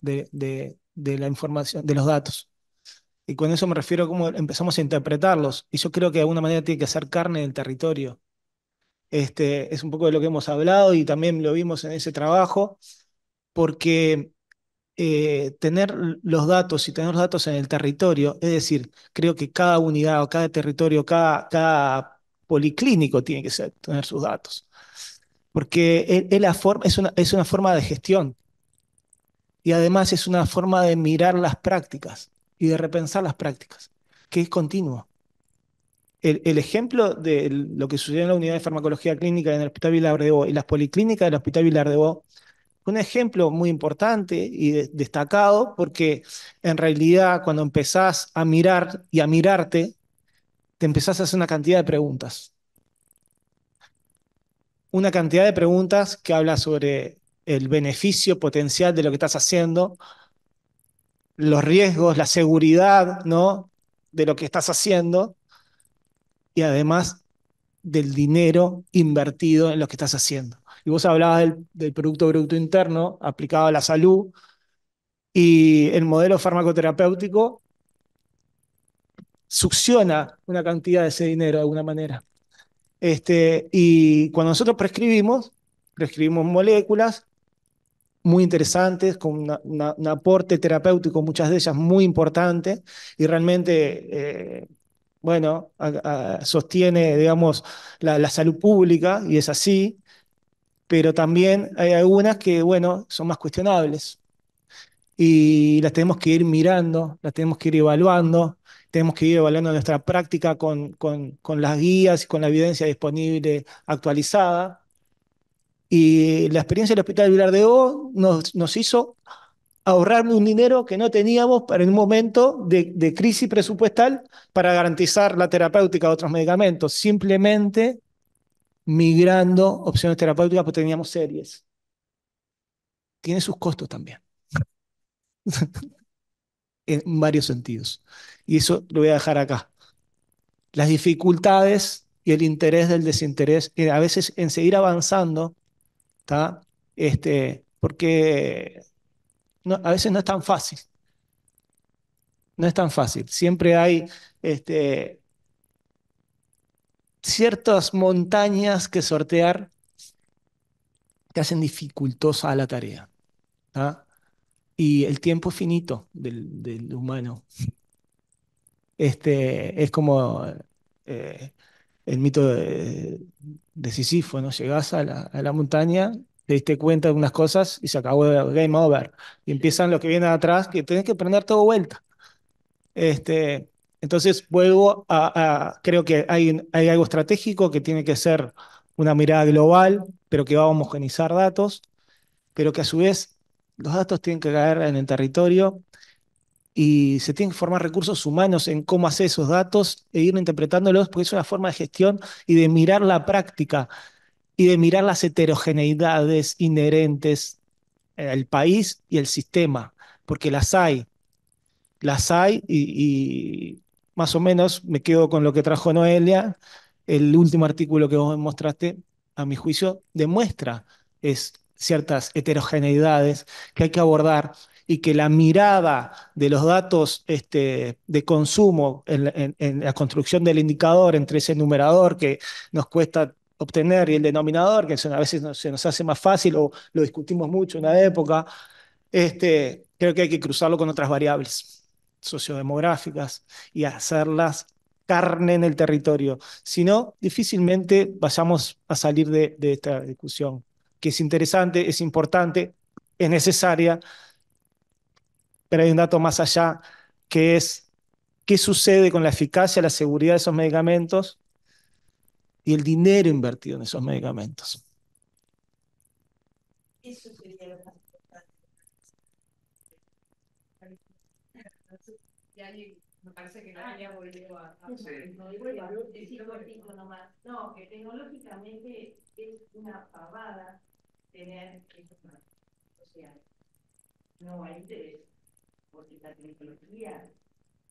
de, la información, de los datos. Y con eso me refiero a cómo empezamos a interpretarlos. Y yo creo que de alguna manera tiene que hacer carne en el territorio este, es un poco de lo que hemos hablado y también lo vimos en ese trabajo, porque eh, tener los datos y tener los datos en el territorio, es decir, creo que cada unidad o cada territorio, cada, cada policlínico tiene que tener sus datos, porque es la forma, es, una, es una forma de gestión y además es una forma de mirar las prácticas y de repensar las prácticas, que es continuo el, ejemplo de lo que sucedió en la unidad de farmacología clínica en el Hospital Vilar de y las policlínicas del Hospital Vilar de un ejemplo muy importante y destacado porque en realidad cuando empezás a mirar y a mirarte, te empezás a hacer una cantidad de preguntas. Una cantidad de preguntas que habla sobre el beneficio potencial de lo que estás haciendo, los riesgos, la seguridad, ¿no? de lo que estás haciendo y además del dinero invertido en lo que estás haciendo. Y vos hablabas del, Producto Bruto Interno aplicado a la salud y el modelo farmacoterapéutico succiona una cantidad de ese dinero de alguna manera. Este, y cuando nosotros prescribimos, prescribimos moléculas muy interesantes, con un aporte terapéutico, muchas de ellas muy importante, y realmente eh, bueno, sostiene, digamos, la, salud pública, y es así, pero también hay algunas que, bueno, son más cuestionables. Y las tenemos que ir mirando, las tenemos que ir evaluando, tenemos que ir evaluando nuestra práctica con, con, las guías y con la evidencia disponible actualizada. Y la experiencia del Hospital Vilar de O nos hizo ahorrarme un dinero que no teníamos para un momento de, crisis presupuestal para garantizar la terapéutica de otros medicamentos, simplemente migrando opciones terapéuticas porque teníamos series. Tiene sus costos también, en varios sentidos. Y eso lo voy a dejar acá. Las dificultades y el interés del desinterés, a veces en seguir avanzando, ¿está? Este, porque a veces no es tan fácil. No es tan fácil. Siempre hay este, ciertas montañas que sortear que hacen dificultosa la tarea. Y el tiempo finito del, humano. Este, es como eh, el mito de, de ¿no? Llegás a la montaña te diste cuenta de unas cosas y se acabó el game over. Y empiezan los que vienen atrás, que tenés que prender todo vuelta. Este, entonces vuelvo a, creo que hay, hay algo estratégico que tiene que ser una mirada global, pero que va a homogenizar datos, pero que a su vez los datos tienen que caer en el territorio y se tienen que formar recursos humanos en cómo hacer esos datos e ir interpretándolos, porque es una forma de gestión y de mirar la práctica y de mirar las heterogeneidades inherentes eh, al país y el sistema, porque las hay, las hay y, más o menos me quedo con lo que trajo Noelia, el último artículo que vos mostraste, a mi juicio, demuestra es, ciertas heterogeneidades que hay que abordar y que la mirada de los datos este, de consumo en, en, la construcción del indicador entre ese numerador que nos cuesta obtener y el denominador, que a veces se nos hace más fácil o lo discutimos mucho en la época, este, creo que hay que cruzarlo con otras variables sociodemográficas y hacerlas carne en el territorio. Si no, difícilmente vayamos a salir de, de esta discusión, que es interesante, es importante, es necesaria, pero hay un dato más allá, que es qué sucede con la eficacia, la seguridad de esos medicamentos y el dinero invertido en esos medicamentos. Eso sería lo más importante. Me parece que la ah, ya volvió a... no, que tecnológicamente es una pavada tener esos O sea, no hay interés, porque la tecnología,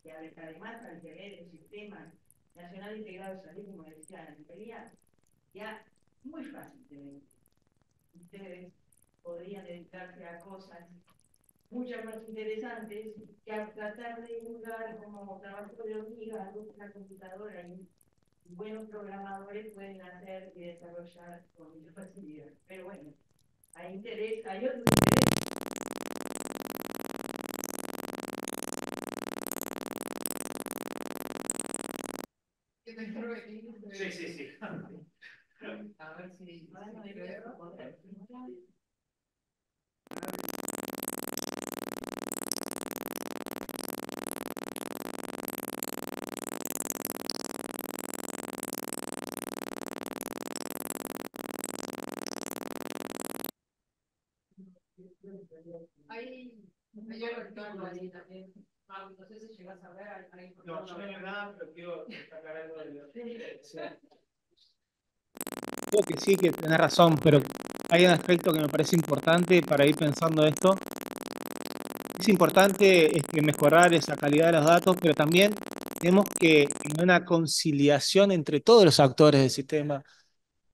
que además al tener el sistema Nacional Integrado salud como decía la Antería, ya muy fácilmente. Ustedes podrían dedicarse a cosas mucho más interesantes que a tratar de divulgar como trabajo de hormiga, una computadora y buenos programadores pueden hacer y desarrollar con mucha facilidad. Pero bueno, hay interés, hay otros Sí, sí, sí. A ver si. Hay, a sí. que sí, que tenés razón, pero hay un aspecto que me parece importante para ir pensando esto. Es importante este, mejorar esa calidad de los datos, pero también tenemos que tener una conciliación entre todos los actores del sistema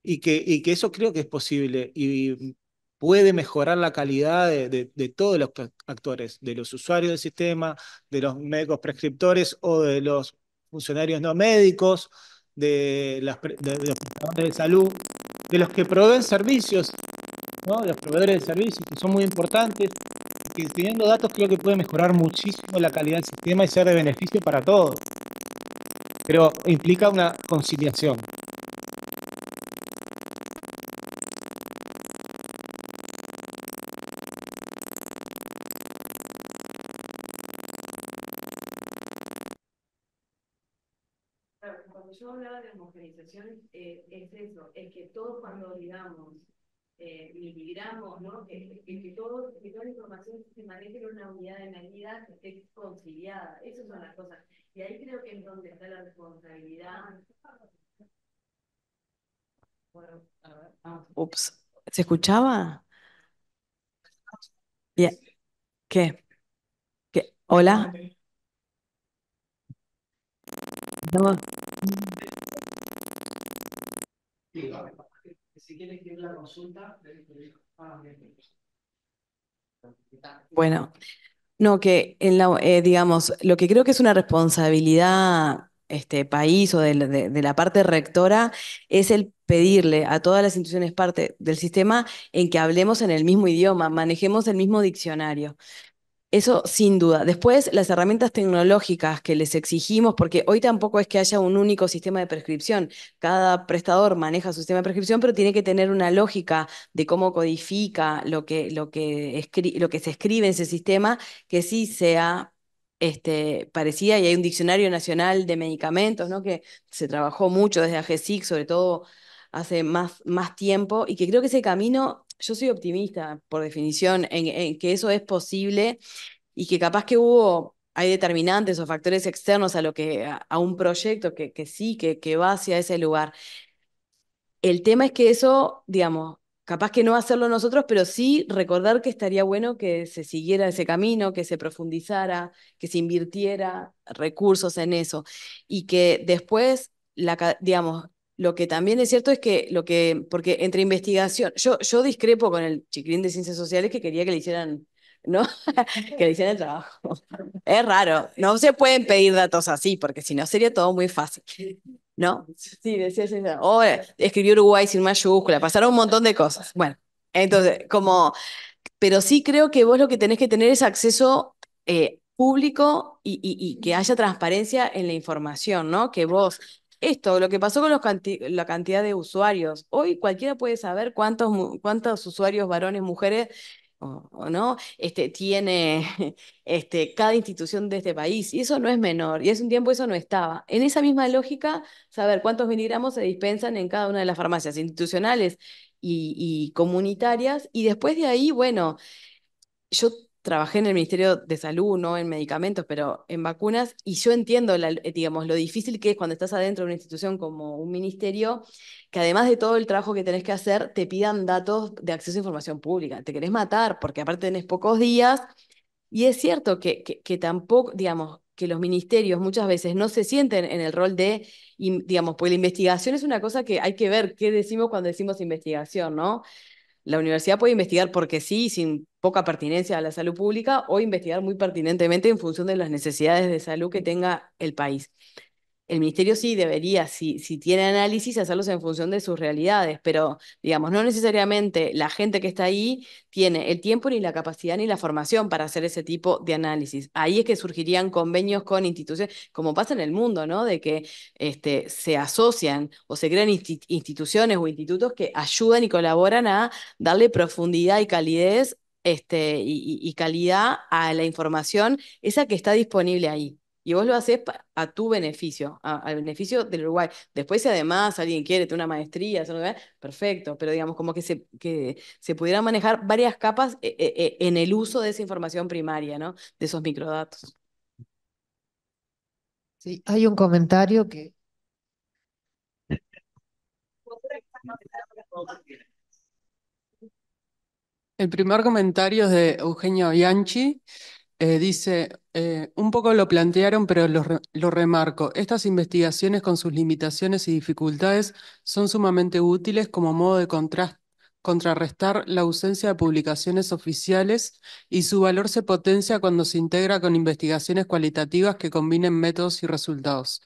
y que, y que eso creo que es posible. Y puede mejorar la calidad de, todos los actores, de los usuarios del sistema, de los médicos prescriptores o de los funcionarios no médicos, de, las, los prestadores de salud, de los que proveen servicios, los proveedores de servicios, que son muy importantes, que teniendo datos creo que puede mejorar muchísimo la calidad del sistema y ser de beneficio para todos. Pero implica una conciliación. de homogeneización eh, es eso, es que todos cuando digamos eh, migramos, ¿no? Que, que, todo, toda la información se maneje en una unidad de medida que esté conciliada. Esas son las cosas. Y ahí creo que es donde está la responsabilidad. a ver, Ups, ¿se escuchaba? bien ¿Qué? ¿Qué? ¿Hola? bueno, no, que en la, eh, digamos, lo que creo que es una responsabilidad este país o de, la parte rectora es el pedirle a todas las instituciones parte del sistema en que hablemos en el mismo idioma, manejemos el mismo diccionario. Eso sin duda. Después, las herramientas tecnológicas que les exigimos, porque hoy tampoco es que haya un único sistema de prescripción. Cada prestador maneja su sistema de prescripción, pero tiene que tener una lógica de cómo codifica lo que, lo que, lo que se escribe en ese sistema, que sí sea este, parecida. Y hay un diccionario nacional de medicamentos, ¿no? que se trabajó mucho desde AGESIC, sobre todo hace más, más tiempo, y que creo que ese camino yo soy optimista, por definición, en, que eso es posible y que capaz que hubo hay determinantes o factores externos a lo que a, un proyecto que, que sí, que, que, va hacia ese lugar. El tema es que eso, digamos, capaz que no hacerlo nosotros, pero sí recordar que estaría bueno que se siguiera ese camino, que se profundizara, que se invirtiera recursos en eso y que después, la, digamos, lo que también es cierto es que, lo que porque entre investigación, yo, yo discrepo con el chiquilín de ciencias sociales que quería que le hicieran, ¿no? que le hicieran el trabajo. Es raro, no se pueden pedir datos así, porque si no sería todo muy fácil. ¿No? Sí, decía, ella. Eh, escribió Uruguay sin mayúscula, pasaron un montón de cosas. Bueno, entonces, como, pero sí creo que vos lo que tenés que tener es acceso eh, público y, que haya transparencia en la información, ¿no? Que vos esto, lo que pasó con los la cantidad de usuarios. Hoy cualquiera puede saber cuántos, cuántos usuarios, varones, mujeres o, no, este, tiene este, cada institución de este país. Y eso no es menor. Y hace un tiempo eso no estaba. En esa misma lógica, saber cuántos miligramos se dispensan en cada una de las farmacias institucionales y, y comunitarias. Y después de ahí, bueno, yo trabajé en el Ministerio de Salud, no en medicamentos, pero en vacunas, y yo entiendo, eh, digamos, lo difícil que es cuando estás adentro de una institución como un ministerio, que además de todo el trabajo que tenés que hacer, te pidan datos de acceso a información pública. Te querés matar porque aparte tenés pocos días. Y es cierto que, que, tampoco, digamos, que los ministerios muchas veces no se sienten en el rol de, digamos, pues la investigación es una cosa que hay que ver qué decimos cuando decimos investigación, ¿no? la universidad puede investigar porque sí, sin poca pertinencia a la salud pública, o investigar muy pertinentemente en función de las necesidades de salud que tenga el país el ministerio sí debería, si, si tiene análisis, hacerlos en función de sus realidades, pero digamos, no necesariamente la gente que está ahí tiene el tiempo ni la capacidad ni la formación para hacer ese tipo de análisis. Ahí es que surgirían convenios con instituciones, como pasa en el mundo, ¿no? De que este, se asocian o se crean instituciones o institutos que ayudan y colaboran a darle profundidad y calidez este, y calidad a la información, esa que está disponible ahí. Y vos lo haces a tu beneficio, al beneficio del Uruguay. Después, si además alguien quiere tener una maestría, perfecto, pero digamos como que se, que se pudieran manejar varias capas eh, eh, eh, en el uso de esa información primaria, ¿no? De esos microdatos. Sí, hay un comentario que... El primer comentario es de Eugenio Bianchi. dice, eh, un poco lo plantearon, pero lo, remarco. Estas investigaciones con sus limitaciones y dificultades son sumamente útiles como modo de contrarrestar la ausencia de publicaciones oficiales y su valor se potencia cuando se integra con investigaciones cualitativas que combinen métodos y resultados.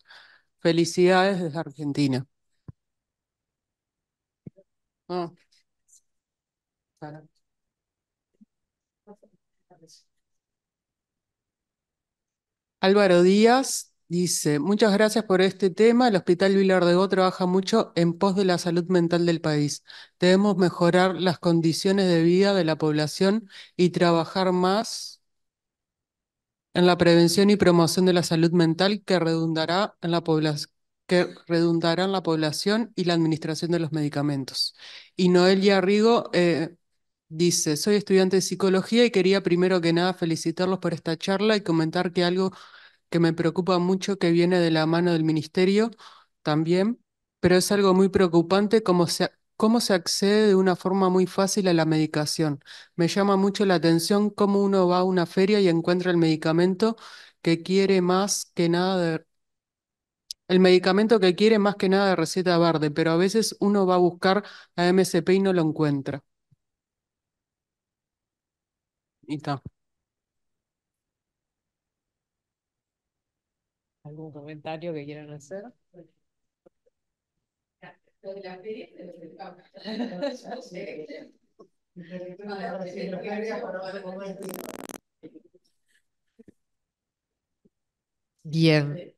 Felicidades desde Argentina. Ah, Álvaro Díaz dice, muchas gracias por este tema. El Hospital Vilar de trabaja mucho en pos de la salud mental del país. Debemos mejorar las condiciones de vida de la población y trabajar más en la prevención y promoción de la salud mental que redundará en la población que la población y la administración de los medicamentos. Y Noel Rigo eh, dice, soy estudiante de psicología y quería primero que nada felicitarlos por esta charla y comentar que algo que me preocupa mucho, que viene de la mano del ministerio también, pero es algo muy preocupante cómo se, cómo se accede de una forma muy fácil a la medicación. Me llama mucho la atención cómo uno va a una feria y encuentra el medicamento que quiere más que nada de, el medicamento que quiere más que nada de receta verde, pero a veces uno va a buscar a MSP y no lo encuentra. Y está. ¿Algún comentario que quieran hacer? Bien.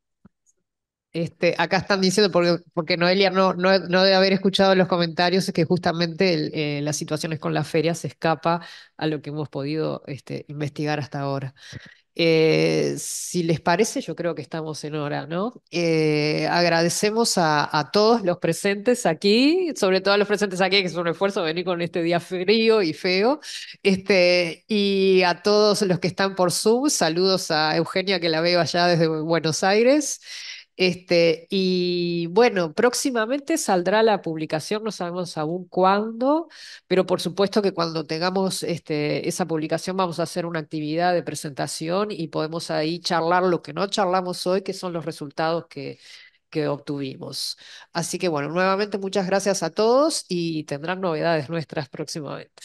Este, acá están diciendo, porque, Noelia no, no, debe haber escuchado los comentarios, es que justamente eh, las situaciones con la feria se escapa a lo que hemos podido este, investigar hasta ahora. Eh, si les parece, yo creo que estamos en hora, ¿no? Eh, agradecemos a, todos los presentes aquí, sobre todo a los presentes aquí, que es un esfuerzo venir con este día frío y feo, este, y a todos los que están por Zoom, saludos a Eugenia, que la veo allá desde Buenos Aires. Este, y bueno, próximamente saldrá la publicación, no sabemos aún cuándo, pero por supuesto que cuando tengamos este, esa publicación vamos a hacer una actividad de presentación y podemos ahí charlar lo que no charlamos hoy, que son los resultados que, que obtuvimos. Así que bueno, nuevamente muchas gracias a todos y tendrán novedades nuestras próximamente.